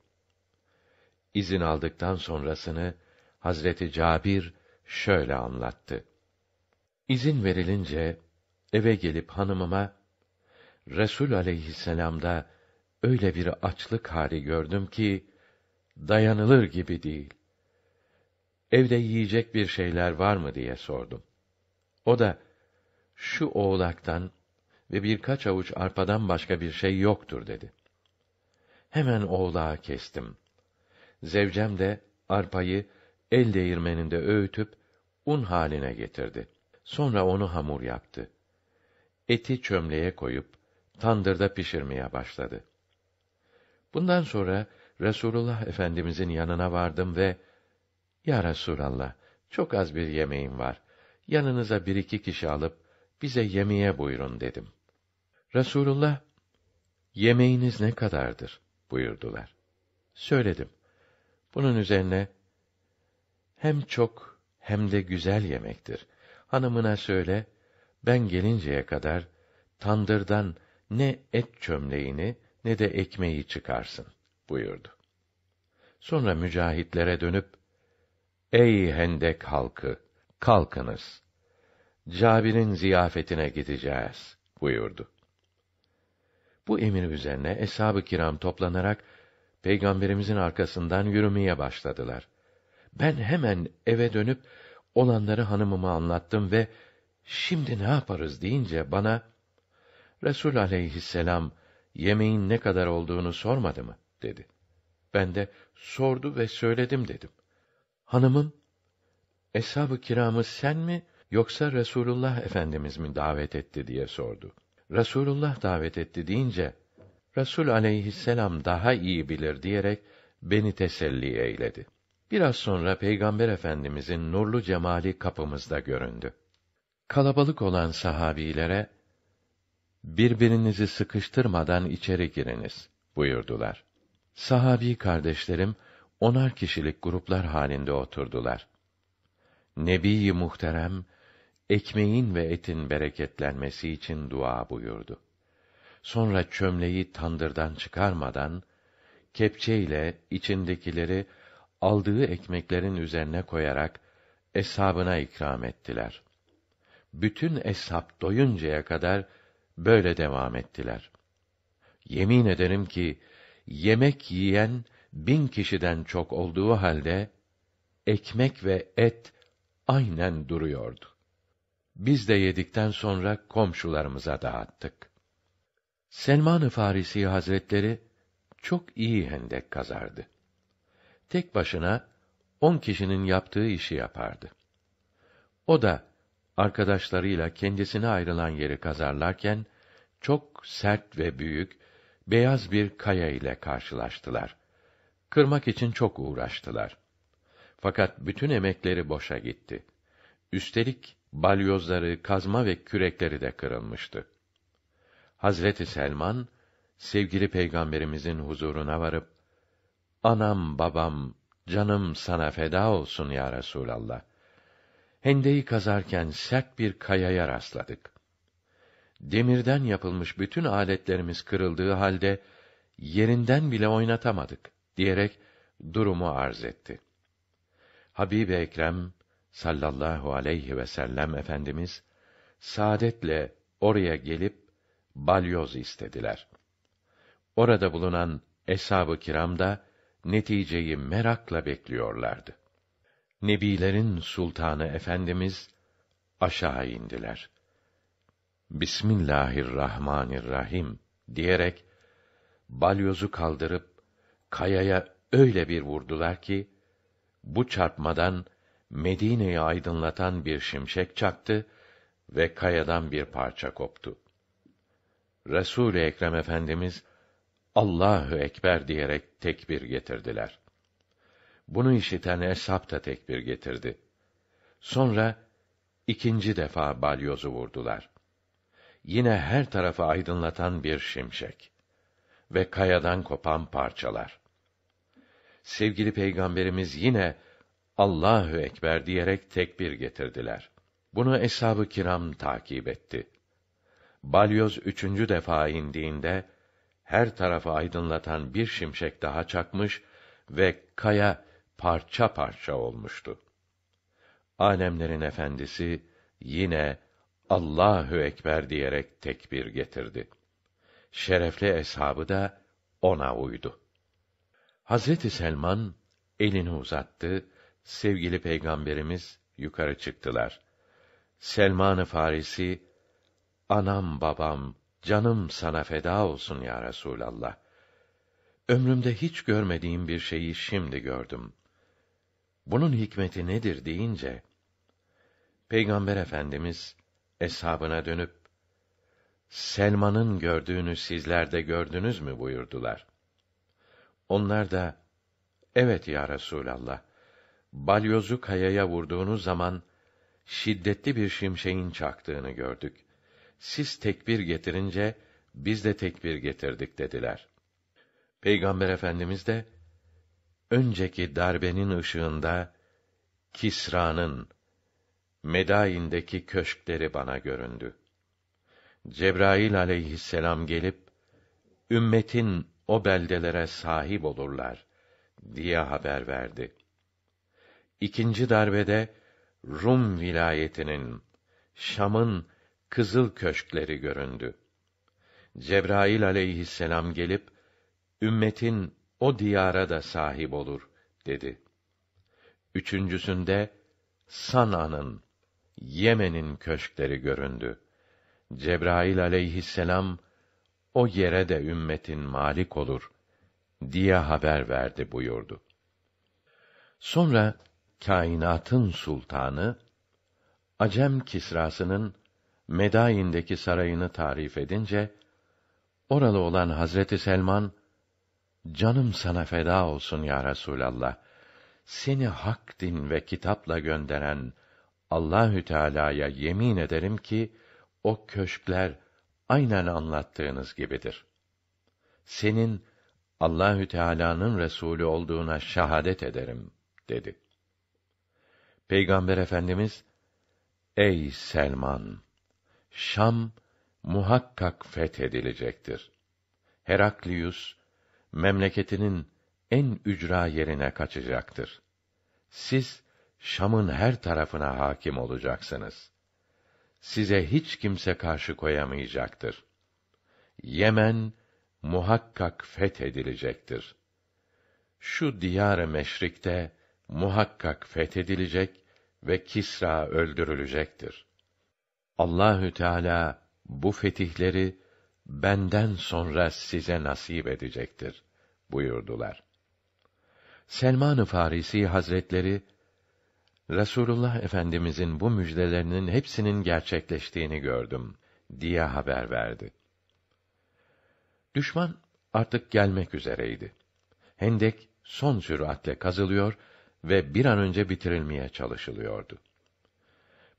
İzin aldıktan sonrasını Hazreti Cabir şöyle anlattı. İzin verilince eve gelip hanımıma Resul aleyhisselamda öyle bir açlık hali gördüm ki dayanılır gibi değil. Evde yiyecek bir şeyler var mı diye sordum. O da, şu oğlaktan ve birkaç avuç arpadan başka bir şey yoktur dedi. Hemen oğlağı kestim. Zevcem de arpayı el değirmeninde öğütüp un haline getirdi. Sonra onu hamur yaptı. Eti çömleğe koyup tandırda pişirmeye başladı. Bundan sonra Resulullah Efendimizin yanına vardım ve "Ya Resulallah, çok az bir yemeğim var yanınıza bir iki kişi alıp bize yemeye buyurun dedim. Resulullah yemeğiniz ne kadardır buyurdular. Söyledim. Bunun üzerine hem çok hem de güzel yemektir. Hanımına söyle ben gelinceye kadar tandırdan ne et çömleğini ne de ekmeği çıkarsın buyurdu. Sonra mücahitlere dönüp Ey hendek halkı kalkınız. Cabir'in ziyafetine gideceğiz buyurdu. Bu emir üzerine eshab-ı kiram toplanarak peygamberimizin arkasından yürümeye başladılar. Ben hemen eve dönüp olanları hanımıma anlattım ve şimdi ne yaparız deyince bana Resul aleyhisselam yemeğin ne kadar olduğunu sormadı mı dedi. Ben de sordu ve söyledim dedim. Hanımım Eshab-ı kiramı sen mi yoksa Resulullah Efendimiz mi davet etti diye sordu. Resulullah davet etti deyince Resul aleyhisselam daha iyi bilir diyerek beni teselli eyledi. Biraz sonra Peygamber Efendimizin nurlu cemali kapımızda göründü. Kalabalık olan sahabilere birbirinizi sıkıştırmadan içeri giriniz buyurdular. Sahabi kardeşlerim onar kişilik gruplar halinde oturdular. Nebi muhterem ekmeğin ve etin bereketlenmesi için dua buyurdu. Sonra çömleği tandırdan çıkarmadan kepçeyle içindekileri aldığı ekmeklerin üzerine koyarak eshabına ikram ettiler. Bütün eshab doyuncaya kadar böyle devam ettiler. Yemin ederim ki yemek yiyen bin kişiden çok olduğu halde ekmek ve et aynen duruyordu. Biz de yedikten sonra komşularımıza dağıttık. Selman-ı Farisi Hazretleri çok iyi hendek kazardı. Tek başına on kişinin yaptığı işi yapardı. O da arkadaşlarıyla kendisine ayrılan yeri kazarlarken çok sert ve büyük beyaz bir kaya ile karşılaştılar. Kırmak için çok uğraştılar. Fakat bütün emekleri boşa gitti. Üstelik balyozları, kazma ve kürekleri de kırılmıştı. Hazreti Selman sevgili peygamberimizin huzuruna varıp "Anam, babam, canım sana feda olsun ya Resulallah. Hendeyi kazarken sert bir kayaya rastladık. Demirden yapılmış bütün aletlerimiz kırıldığı halde yerinden bile oynatamadık." diyerek durumu arz etti habib Ekrem sallallahu aleyhi ve sellem efendimiz saadetle oraya gelip balyoz istediler. Orada bulunan eshab-ı kiram da neticeyi merakla bekliyorlardı. Nebilerin sultanı efendimiz aşağı indiler. Bismillahirrahmanirrahim diyerek balyozu kaldırıp kayaya öyle bir vurdular ki bu çarpmadan Medine'yi aydınlatan bir şimşek çaktı ve kayadan bir parça koptu. Resul-i Ekrem Efendimiz Allahu ekber diyerek tekbir getirdiler. Bunu işiten eshab da tekbir getirdi. Sonra ikinci defa balyozu vurdular. Yine her tarafı aydınlatan bir şimşek ve kayadan kopan parçalar sevgili peygamberimiz yine Allahu ekber diyerek tekbir getirdiler. Bunu eshab-ı kiram takip etti. Balyoz üçüncü defa indiğinde her tarafı aydınlatan bir şimşek daha çakmış ve kaya parça parça olmuştu. Alemlerin efendisi yine Allahu ekber diyerek tekbir getirdi. Şerefli eshabı da ona uydu. Hazreti Selman elini uzattı. Sevgili peygamberimiz yukarı çıktılar. Selman-ı Farisi "Anam, babam, canım sana feda olsun ya Resulallah. Ömrümde hiç görmediğim bir şeyi şimdi gördüm. Bunun hikmeti nedir?" deyince Peygamber Efendimiz eshabına dönüp Selman'ın gördüğünü sizler de gördünüz mü buyurdular. Onlar da Evet ya Resûlallah. Balyozu kayaya vurduğunuz zaman şiddetli bir şimşeğin çaktığını gördük. Siz tekbir getirince biz de tekbir getirdik dediler. Peygamber Efendimiz de önceki darbenin ışığında Kisra'nın Medain'deki köşkleri bana göründü. Cebrail aleyhisselam gelip ümmetin o beldelere sahip olurlar diye haber verdi. İkinci darbede Rum vilayetinin Şam'ın kızıl köşkleri göründü. Cebrail aleyhisselam gelip ümmetin o diyara da sahip olur dedi. Üçüncüsünde Sana'nın Yemen'in köşkleri göründü. Cebrail aleyhisselam o yere de ümmetin malik olur diye haber verdi buyurdu. Sonra kainatın sultanı Acem Kisrası'nın Medain'deki sarayını tarif edince oralı olan Hazreti Selman canım sana feda olsun ya Resulallah. Seni hak din ve kitapla gönderen Allahü Teala'ya yemin ederim ki o köşkler aynen anlattığınız gibidir. Senin Allahü Teala'nın resulü olduğuna şahadet ederim dedi. Peygamber Efendimiz Ey Selman Şam muhakkak fethedilecektir. Heraklius memleketinin en ücra yerine kaçacaktır. Siz Şam'ın her tarafına hakim olacaksınız size hiç kimse karşı koyamayacaktır. Yemen muhakkak fethedilecektir. Şu diyar-ı meşrikte muhakkak fethedilecek ve Kisra öldürülecektir. Allahü Teala bu fetihleri benden sonra size nasip edecektir buyurdular. Selman-ı Farisi Hazretleri Resulullah Efendimizin bu müjdelerinin hepsinin gerçekleştiğini gördüm diye haber verdi. Düşman artık gelmek üzereydi. Hendek son süratle kazılıyor ve bir an önce bitirilmeye çalışılıyordu.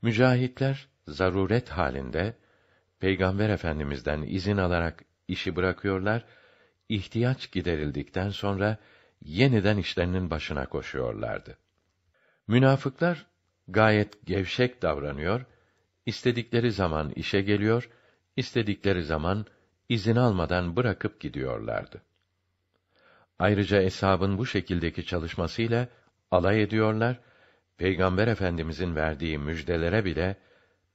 Mücahitler zaruret halinde Peygamber Efendimizden izin alarak işi bırakıyorlar. İhtiyaç giderildikten sonra yeniden işlerinin başına koşuyorlardı. Münafıklar gayet gevşek davranıyor, istedikleri zaman işe geliyor, istedikleri zaman izin almadan bırakıp gidiyorlardı. Ayrıca eshabın bu şekildeki çalışmasıyla alay ediyorlar, Peygamber Efendimizin verdiği müjdelere bile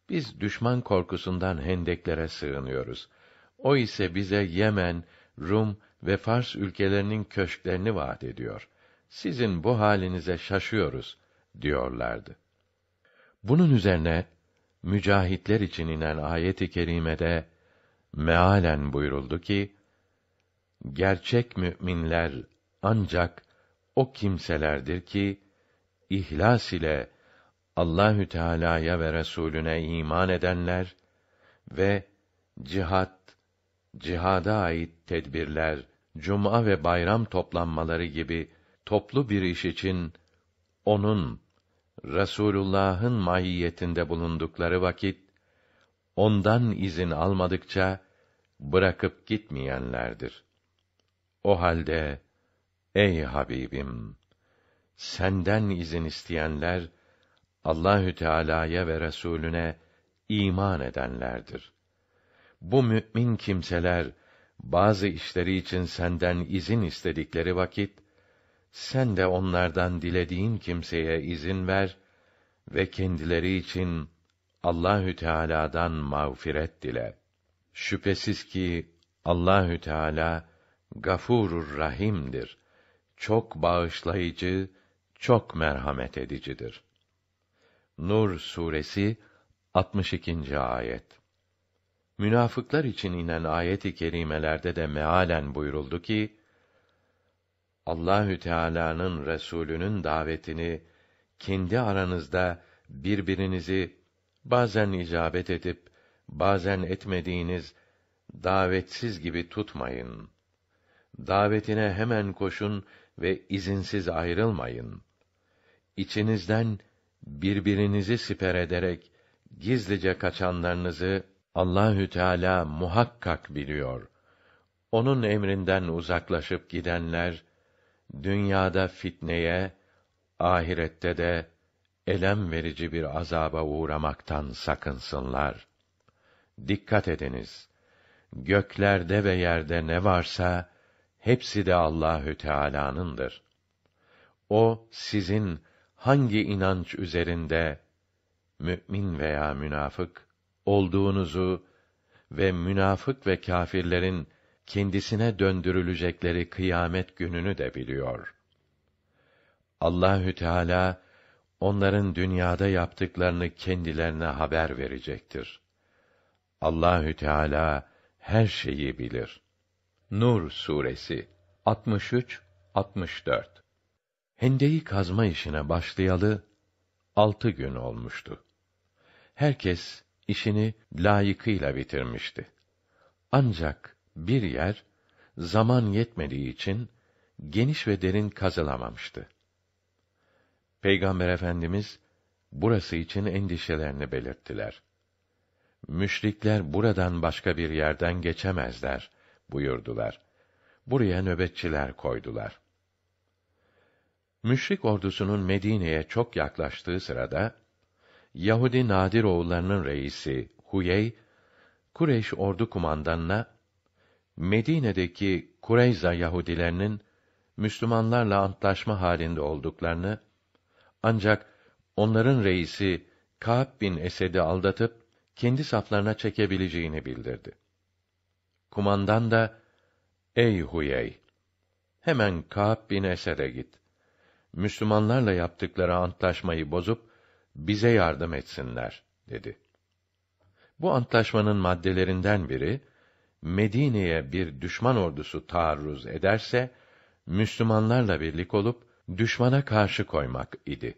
biz düşman korkusundan hendeklere sığınıyoruz. O ise bize Yemen, Rum ve Fars ülkelerinin köşklerini vaat ediyor. Sizin bu halinize şaşıyoruz diyorlardı. Bunun üzerine mücahitler için inen ayet-i kerimede mealen buyuruldu ki gerçek müminler ancak o kimselerdir ki ihlas ile Allahü Teala'ya ve Resulüne iman edenler ve cihat, cihada ait tedbirler, cuma ve bayram toplanmaları gibi toplu bir iş için onun Resulullah'ın mahiyetinde bulundukları vakit ondan izin almadıkça bırakıp gitmeyenlerdir. O halde ey Habibim senden izin isteyenler Allahü Teala'ya ve Resulüne iman edenlerdir. Bu mümin kimseler bazı işleri için senden izin istedikleri vakit sen de onlardan dilediğin kimseye izin ver ve kendileri için Allahü Teala'dan mağfiret dile. Şüphesiz ki Allahü Teala Gafurur Rahim'dir. Çok bağışlayıcı, çok merhamet edicidir. Nur suresi 62. ayet. Münafıklar için inen ayet-i kerimelerde de mealen buyuruldu ki Allahü Teala'nın Resulü'nün davetini kendi aranızda birbirinizi bazen icabet edip bazen etmediğiniz davetsiz gibi tutmayın. Davetine hemen koşun ve izinsiz ayrılmayın. İçinizden birbirinizi siper ederek gizlice kaçanlarınızı Allahü Teala muhakkak biliyor. Onun emrinden uzaklaşıp gidenler dünyada fitneye, ahirette de elem verici bir azaba uğramaktan sakınsınlar. Dikkat ediniz. Göklerde ve yerde ne varsa hepsi de Allahü Teala'nındır. O sizin hangi inanç üzerinde mümin veya münafık olduğunuzu ve münafık ve kâfirlerin kendisine döndürülecekleri kıyamet gününü de biliyor. Allahü Teala onların dünyada yaptıklarını kendilerine haber verecektir. Allahü Teala her şeyi bilir. Nur suresi 63 64 Hendeyi kazma işine başlayalı altı gün olmuştu. Herkes işini layıkıyla bitirmişti. Ancak bir yer zaman yetmediği için geniş ve derin kazılamamıştı. Peygamber Efendimiz burası için endişelerini belirttiler. Müşrikler buradan başka bir yerden geçemezler buyurdular. Buraya nöbetçiler koydular. Müşrik ordusunun Medine'ye çok yaklaştığı sırada Yahudi Nadir oğullarının reisi Huyey Kureyş ordu kumandanına Medine'deki Kureyza Yahudilerinin Müslümanlarla antlaşma halinde olduklarını ancak onların reisi Ka'b bin Esed'i aldatıp kendi saflarına çekebileceğini bildirdi. Kumandan da "Ey Huyey, hemen Ka'b bin Esed'e git. Müslümanlarla yaptıkları antlaşmayı bozup bize yardım etsinler." dedi. Bu antlaşmanın maddelerinden biri Medine'ye bir düşman ordusu taarruz ederse Müslümanlarla birlik olup düşmana karşı koymak idi.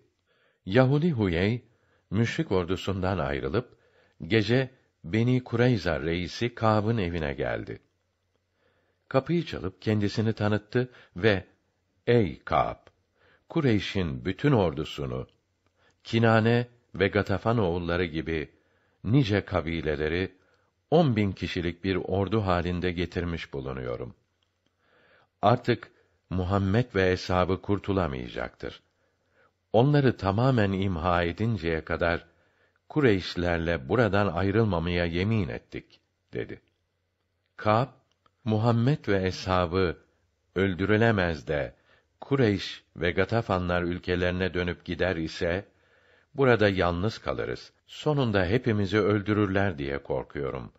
Yahudi Huyey müşrik ordusundan ayrılıp gece Beni Kureyza reisi Kâb'ın evine geldi. Kapıyı çalıp kendisini tanıttı ve "Ey Kâb, Kureyş'in bütün ordusunu, Kinane ve Gatafan oğulları gibi nice kabileleri on bin kişilik bir ordu halinde getirmiş bulunuyorum. Artık Muhammed ve eshabı kurtulamayacaktır. Onları tamamen imha edinceye kadar Kureyşlerle buradan ayrılmamaya yemin ettik dedi. Kab Muhammed ve eshabı öldürülemez de Kureyş ve Gatafanlar ülkelerine dönüp gider ise burada yalnız kalırız. Sonunda hepimizi öldürürler diye korkuyorum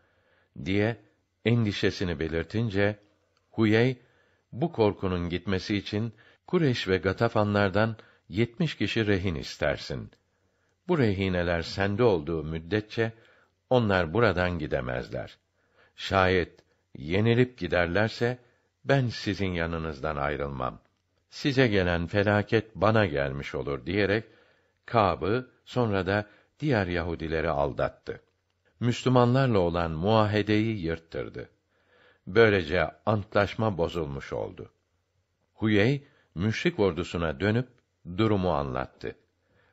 diye endişesini belirtince Huyey bu korkunun gitmesi için Kureş ve Gatafanlardan yetmiş kişi rehin istersin. Bu rehineler sende olduğu müddetçe onlar buradan gidemezler. Şayet yenilip giderlerse ben sizin yanınızdan ayrılmam. Size gelen felaket bana gelmiş olur diyerek Kâb'ı sonra da diğer Yahudileri aldattı. Müslümanlarla olan muahedeyi yırttırdı. Böylece antlaşma bozulmuş oldu. Huyey müşrik ordusuna dönüp durumu anlattı.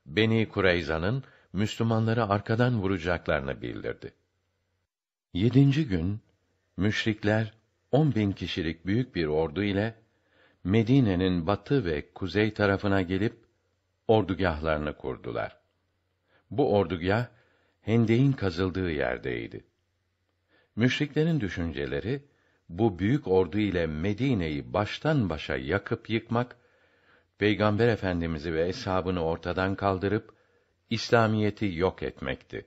Beni Kureyza'nın Müslümanları arkadan vuracaklarını bildirdi. Yedinci gün müşrikler on bin kişilik büyük bir ordu ile Medine'nin batı ve kuzey tarafına gelip ordugahlarını kurdular. Bu ordugah hendeğin kazıldığı yerdeydi. Müşriklerin düşünceleri bu büyük ordu ile Medine'yi baştan başa yakıp yıkmak, Peygamber Efendimizi ve eshabını ortadan kaldırıp İslamiyeti yok etmekti.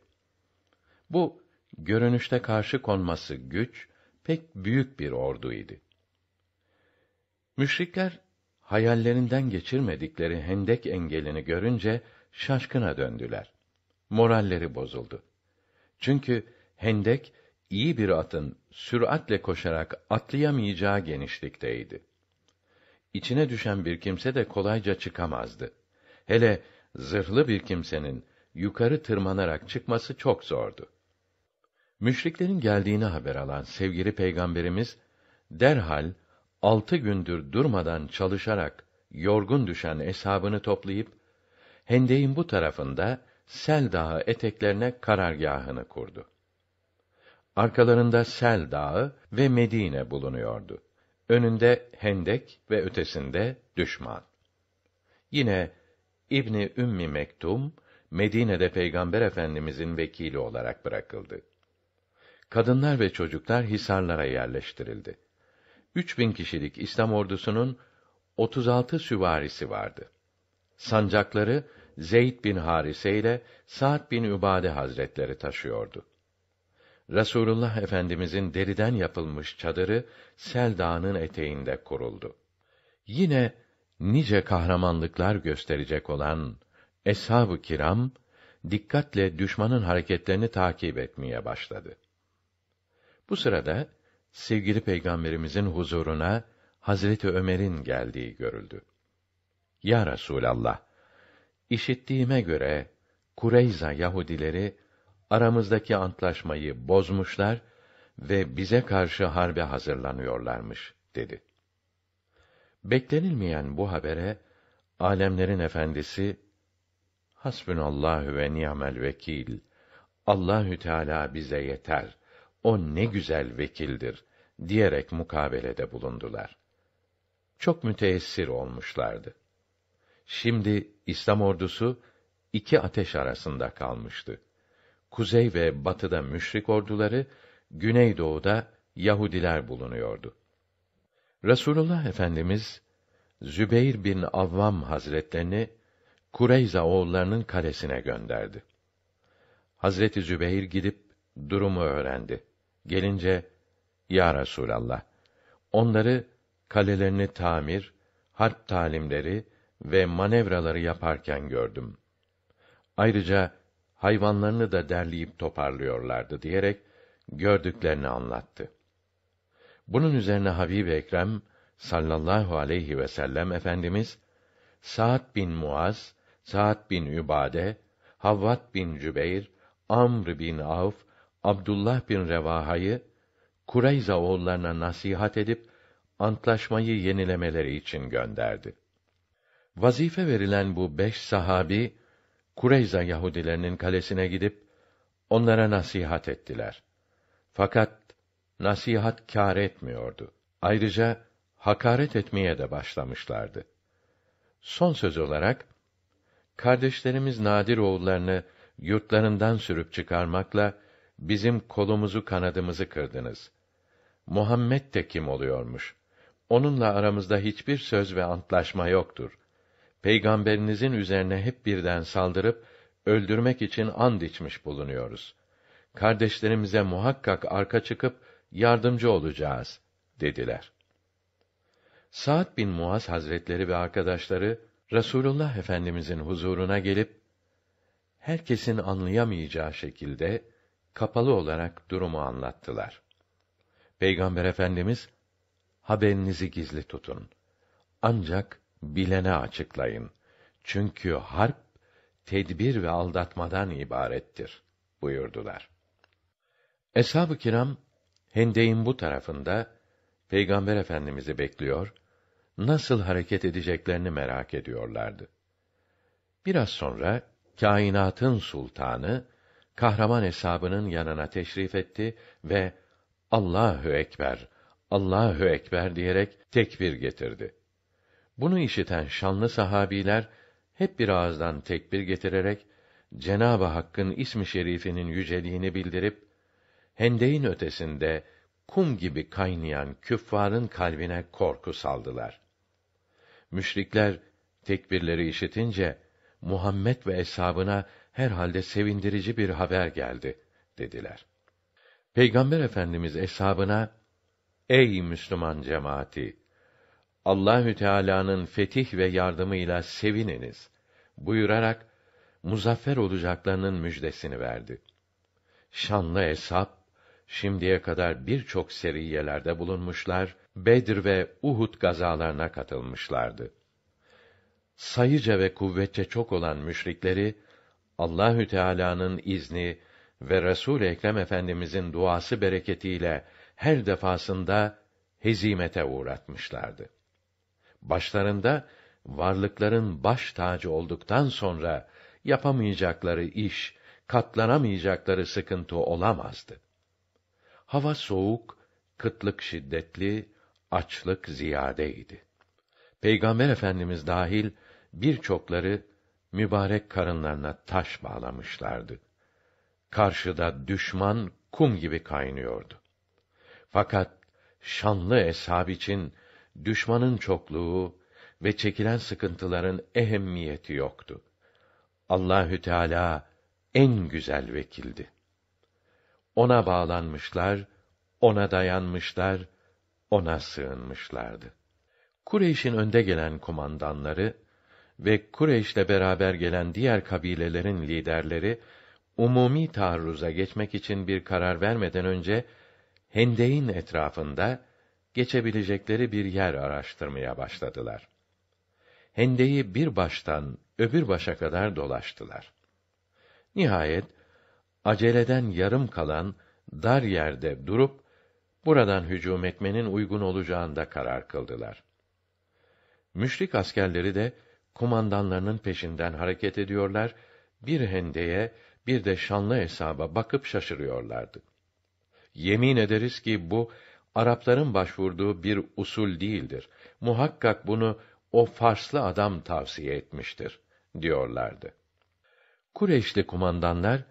Bu görünüşte karşı konması güç pek büyük bir ordu idi. Müşrikler hayallerinden geçirmedikleri hendek engelini görünce şaşkına döndüler moralleri bozuldu. Çünkü hendek iyi bir atın süratle koşarak atlayamayacağı genişlikteydi. İçine düşen bir kimse de kolayca çıkamazdı. Hele zırhlı bir kimsenin yukarı tırmanarak çıkması çok zordu. Müşriklerin geldiğini haber alan sevgili peygamberimiz derhal altı gündür durmadan çalışarak yorgun düşen eshabını toplayıp hendeğin bu tarafında Sel Dağı eteklerine karargahını kurdu. Arkalarında Sel Dağı ve Medine bulunuyordu. Önünde Hendek ve ötesinde düşman. Yine İbni Ümmi Mektum Medine'de Peygamber Efendimizin vekili olarak bırakıldı. Kadınlar ve çocuklar hisarlara yerleştirildi. 3000 kişilik İslam ordusunun 36 süvarisi vardı. Sancakları Zeyd bin Harise ile Sa'd bin Übade Hazretleri taşıyordu. Resulullah Efendimizin deriden yapılmış çadırı Sel Dağı'nın eteğinde kuruldu. Yine nice kahramanlıklar gösterecek olan Eshab-ı Kiram dikkatle düşmanın hareketlerini takip etmeye başladı. Bu sırada sevgili peygamberimizin huzuruna Hazreti Ömer'in geldiği görüldü. Ya Resulallah, İşittiğime göre Kureyza Yahudileri aramızdaki antlaşmayı bozmuşlar ve bize karşı harbe hazırlanıyorlarmış dedi. Beklenilmeyen bu habere alemlerin efendisi Hasbunallahu ve ni'mel vekil. Allahü Teala bize yeter. O ne güzel vekildir diyerek mukabelede bulundular. Çok müteessir olmuşlardı. Şimdi İslam ordusu iki ateş arasında kalmıştı. Kuzey ve batıda müşrik orduları, güneydoğuda Yahudiler bulunuyordu. Resulullah Efendimiz Zübeyr bin Avvam Hazretlerini Kureyza oğullarının kalesine gönderdi. Hazreti Zübeyr gidip durumu öğrendi. Gelince ya Resulallah onları kalelerini tamir, harp talimleri ve manevraları yaparken gördüm. Ayrıca hayvanlarını da derleyip toparlıyorlardı diyerek gördüklerini anlattı. Bunun üzerine Habib Ekrem sallallahu aleyhi ve sellem efendimiz Sa'd bin Muaz, Sa'd bin Übade, Havvat bin Cübeyr, Amr bin Avf, Abdullah bin Revaha'yı Kureyza oğullarına nasihat edip antlaşmayı yenilemeleri için gönderdi. Vazife verilen bu beş sahabi Kureyza Yahudilerinin kalesine gidip onlara nasihat ettiler. Fakat nasihat kâr etmiyordu. Ayrıca hakaret etmeye de başlamışlardı. Son söz olarak kardeşlerimiz Nadir oğullarını yurtlarından sürüp çıkarmakla bizim kolumuzu kanadımızı kırdınız. Muhammed de kim oluyormuş? Onunla aramızda hiçbir söz ve antlaşma yoktur peygamberinizin üzerine hep birden saldırıp öldürmek için and içmiş bulunuyoruz. Kardeşlerimize muhakkak arka çıkıp yardımcı olacağız dediler. Saat bin Muaz Hazretleri ve arkadaşları Resulullah Efendimizin huzuruna gelip herkesin anlayamayacağı şekilde kapalı olarak durumu anlattılar. Peygamber Efendimiz haberinizi gizli tutun. Ancak bilene açıklayın. Çünkü harp tedbir ve aldatmadan ibarettir buyurdular. Eshab-ı kiram hendeyin bu tarafında Peygamber Efendimizi bekliyor, nasıl hareket edeceklerini merak ediyorlardı. Biraz sonra kainatın sultanı kahraman hesabının yanına teşrif etti ve Allahu ekber, Allahu ekber diyerek tekbir getirdi. Bunu işiten şanlı sahabiler hep bir ağızdan tekbir getirerek Cenab-ı Hakk'ın ismi şerifinin yüceliğini bildirip hendeyin ötesinde kum gibi kaynayan küffarın kalbine korku saldılar. Müşrikler tekbirleri işitince Muhammed ve eshabına herhalde sevindirici bir haber geldi dediler. Peygamber Efendimiz eshabına ey Müslüman cemaati Allahü Teala'nın fetih ve yardımıyla sevininiz buyurarak muzaffer olacaklarının müjdesini verdi. Şanlı Eshab şimdiye kadar birçok seriyelerde bulunmuşlar, Bedir ve Uhud gazalarına katılmışlardı. Sayıca ve kuvvetçe çok olan müşrikleri Allahü Teala'nın izni ve Resul Ekrem Efendimizin duası bereketiyle her defasında hezimete uğratmışlardı başlarında varlıkların baş tacı olduktan sonra yapamayacakları iş, katlanamayacakları sıkıntı olamazdı. Hava soğuk, kıtlık şiddetli, açlık ziyadeydi. Peygamber Efendimiz dahil birçokları mübarek karınlarına taş bağlamışlardı. Karşıda düşman kum gibi kaynıyordu. Fakat şanlı eshab için düşmanın çokluğu ve çekilen sıkıntıların ehemmiyeti yoktu. Allahü Teala en güzel vekildi. Ona bağlanmışlar, ona dayanmışlar, ona sığınmışlardı. Kureyş'in önde gelen komandanları ve Kureyş'le beraber gelen diğer kabilelerin liderleri umumi taarruza geçmek için bir karar vermeden önce Hendeyin etrafında geçebilecekleri bir yer araştırmaya başladılar. Hendeyi bir baştan öbür başa kadar dolaştılar. Nihayet aceleden yarım kalan dar yerde durup buradan hücum etmenin uygun olacağında karar kıldılar. Müşrik askerleri de kumandanlarının peşinden hareket ediyorlar, bir hendeye bir de şanlı hesaba bakıp şaşırıyorlardı. Yemin ederiz ki bu Arapların başvurduğu bir usul değildir. Muhakkak bunu o Farslı adam tavsiye etmiştir diyorlardı. Kureyşli kumandanlar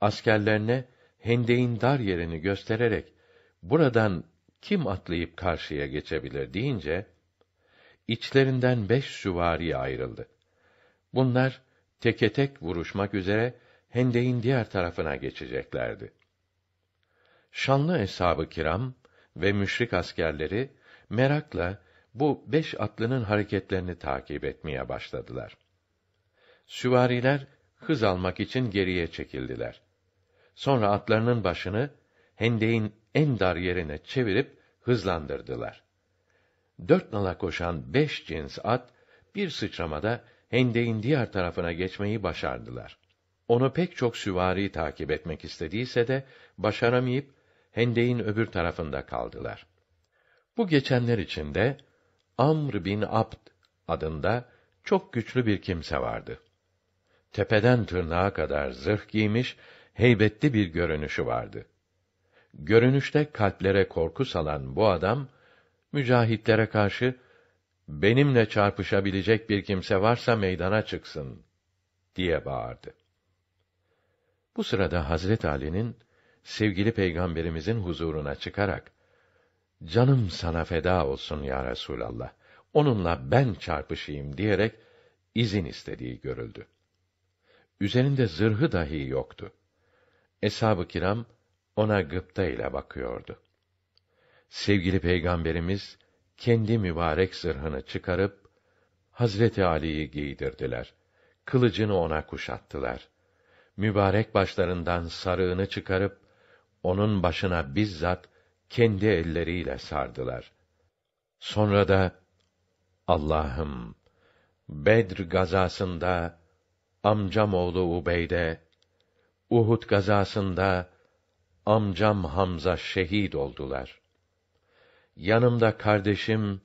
askerlerine hendeyin dar yerini göstererek buradan kim atlayıp karşıya geçebilir deyince içlerinden beş süvari ayrıldı. Bunlar teke tek vuruşmak üzere hendeyin diğer tarafına geçeceklerdi. Şanlı eshab-ı kiram ve müşrik askerleri merakla bu beş atlının hareketlerini takip etmeye başladılar. Süvariler hız almak için geriye çekildiler. Sonra atlarının başını hendeğin en dar yerine çevirip hızlandırdılar. Dört nala koşan beş cins at bir sıçramada hendeğin diğer tarafına geçmeyi başardılar. Onu pek çok süvari takip etmek istediyse de başaramayıp hendeyin öbür tarafında kaldılar. Bu geçenler içinde Amr bin Abd adında çok güçlü bir kimse vardı. Tepeden tırnağa kadar zırh giymiş, heybetli bir görünüşü vardı. Görünüşte kalplere korku salan bu adam, mücahitlere karşı, benimle çarpışabilecek bir kimse varsa meydana çıksın, diye bağırdı. Bu sırada Hazret Ali'nin sevgili peygamberimizin huzuruna çıkarak canım sana feda olsun ya Resulallah. Onunla ben çarpışayım diyerek izin istediği görüldü. Üzerinde zırhı dahi yoktu. Eshab-ı kiram ona gıpta ile bakıyordu. Sevgili peygamberimiz kendi mübarek zırhını çıkarıp Hazreti Ali'yi giydirdiler. Kılıcını ona kuşattılar. Mübarek başlarından sarığını çıkarıp onun başına bizzat kendi elleriyle sardılar. Sonra da Allah'ım Bedr gazasında amcam oğlu Ubeyde, Uhud gazasında amcam Hamza şehit oldular. Yanımda kardeşim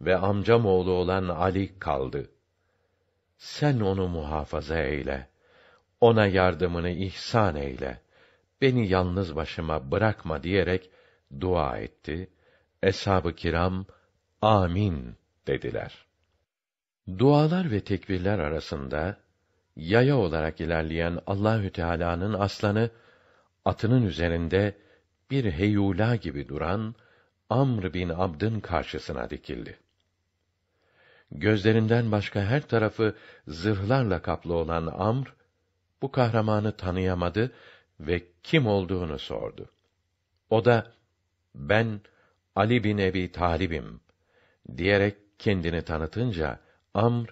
ve amcam oğlu olan Ali kaldı. Sen onu muhafaza eyle. Ona yardımını ihsan eyle.'' beni yalnız başıma bırakma diyerek dua etti. Eshab-ı kiram amin dediler. Dualar ve tekbirler arasında yaya olarak ilerleyen Allahü Teala'nın aslanı atının üzerinde bir heyula gibi duran Amr bin Abd'ın karşısına dikildi. Gözlerinden başka her tarafı zırhlarla kaplı olan Amr bu kahramanı tanıyamadı ve kim olduğunu sordu. O da ben Ali bin Ebi Talib'im diyerek kendini tanıtınca Amr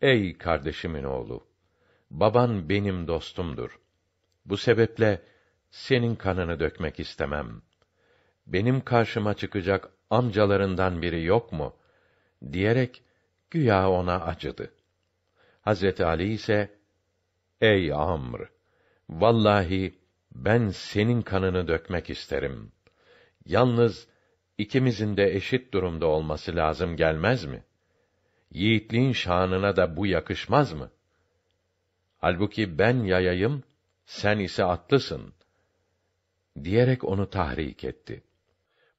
ey kardeşimin oğlu baban benim dostumdur. Bu sebeple senin kanını dökmek istemem. Benim karşıma çıkacak amcalarından biri yok mu? diyerek güya ona acıdı. Hazreti Ali ise ey Amr Vallahi ben senin kanını dökmek isterim. Yalnız ikimizin de eşit durumda olması lazım gelmez mi? Yiğitliğin şanına da bu yakışmaz mı? Halbuki ben yayayım, sen ise atlısın. Diyerek onu tahrik etti.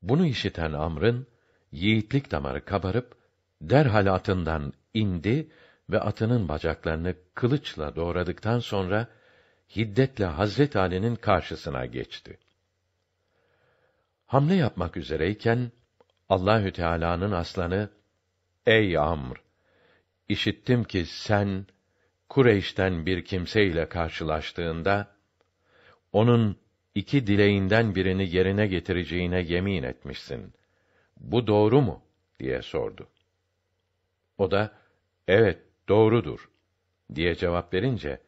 Bunu işiten Amr'ın, yiğitlik damarı kabarıp, derhal atından indi ve atının bacaklarını kılıçla doğradıktan sonra, hiddetle Hazret Ali'nin karşısına geçti. Hamle yapmak üzereyken Allahü Teala'nın aslanı Ey Amr işittim ki sen Kureyş'ten bir kimseyle karşılaştığında onun iki dileğinden birini yerine getireceğine yemin etmişsin. Bu doğru mu? diye sordu. O da evet doğrudur diye cevap verince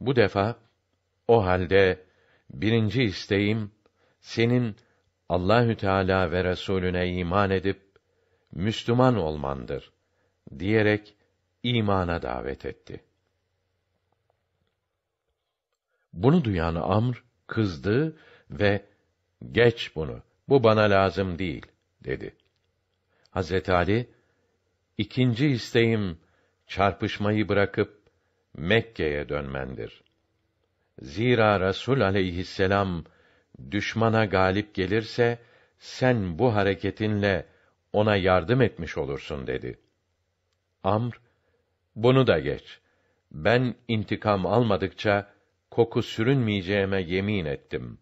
bu defa o halde birinci isteğim senin Allahü Teala ve Resulüne iman edip Müslüman olmandır diyerek imana davet etti. Bunu duyan Amr kızdı ve geç bunu. Bu bana lazım değil dedi. Hazret Ali ikinci isteğim çarpışmayı bırakıp Mekke'ye dönmendir.'' Zira Resul aleyhisselam düşmana galip gelirse sen bu hareketinle ona yardım etmiş olursun dedi. Amr bunu da geç. Ben intikam almadıkça koku sürünmeyeceğime yemin ettim.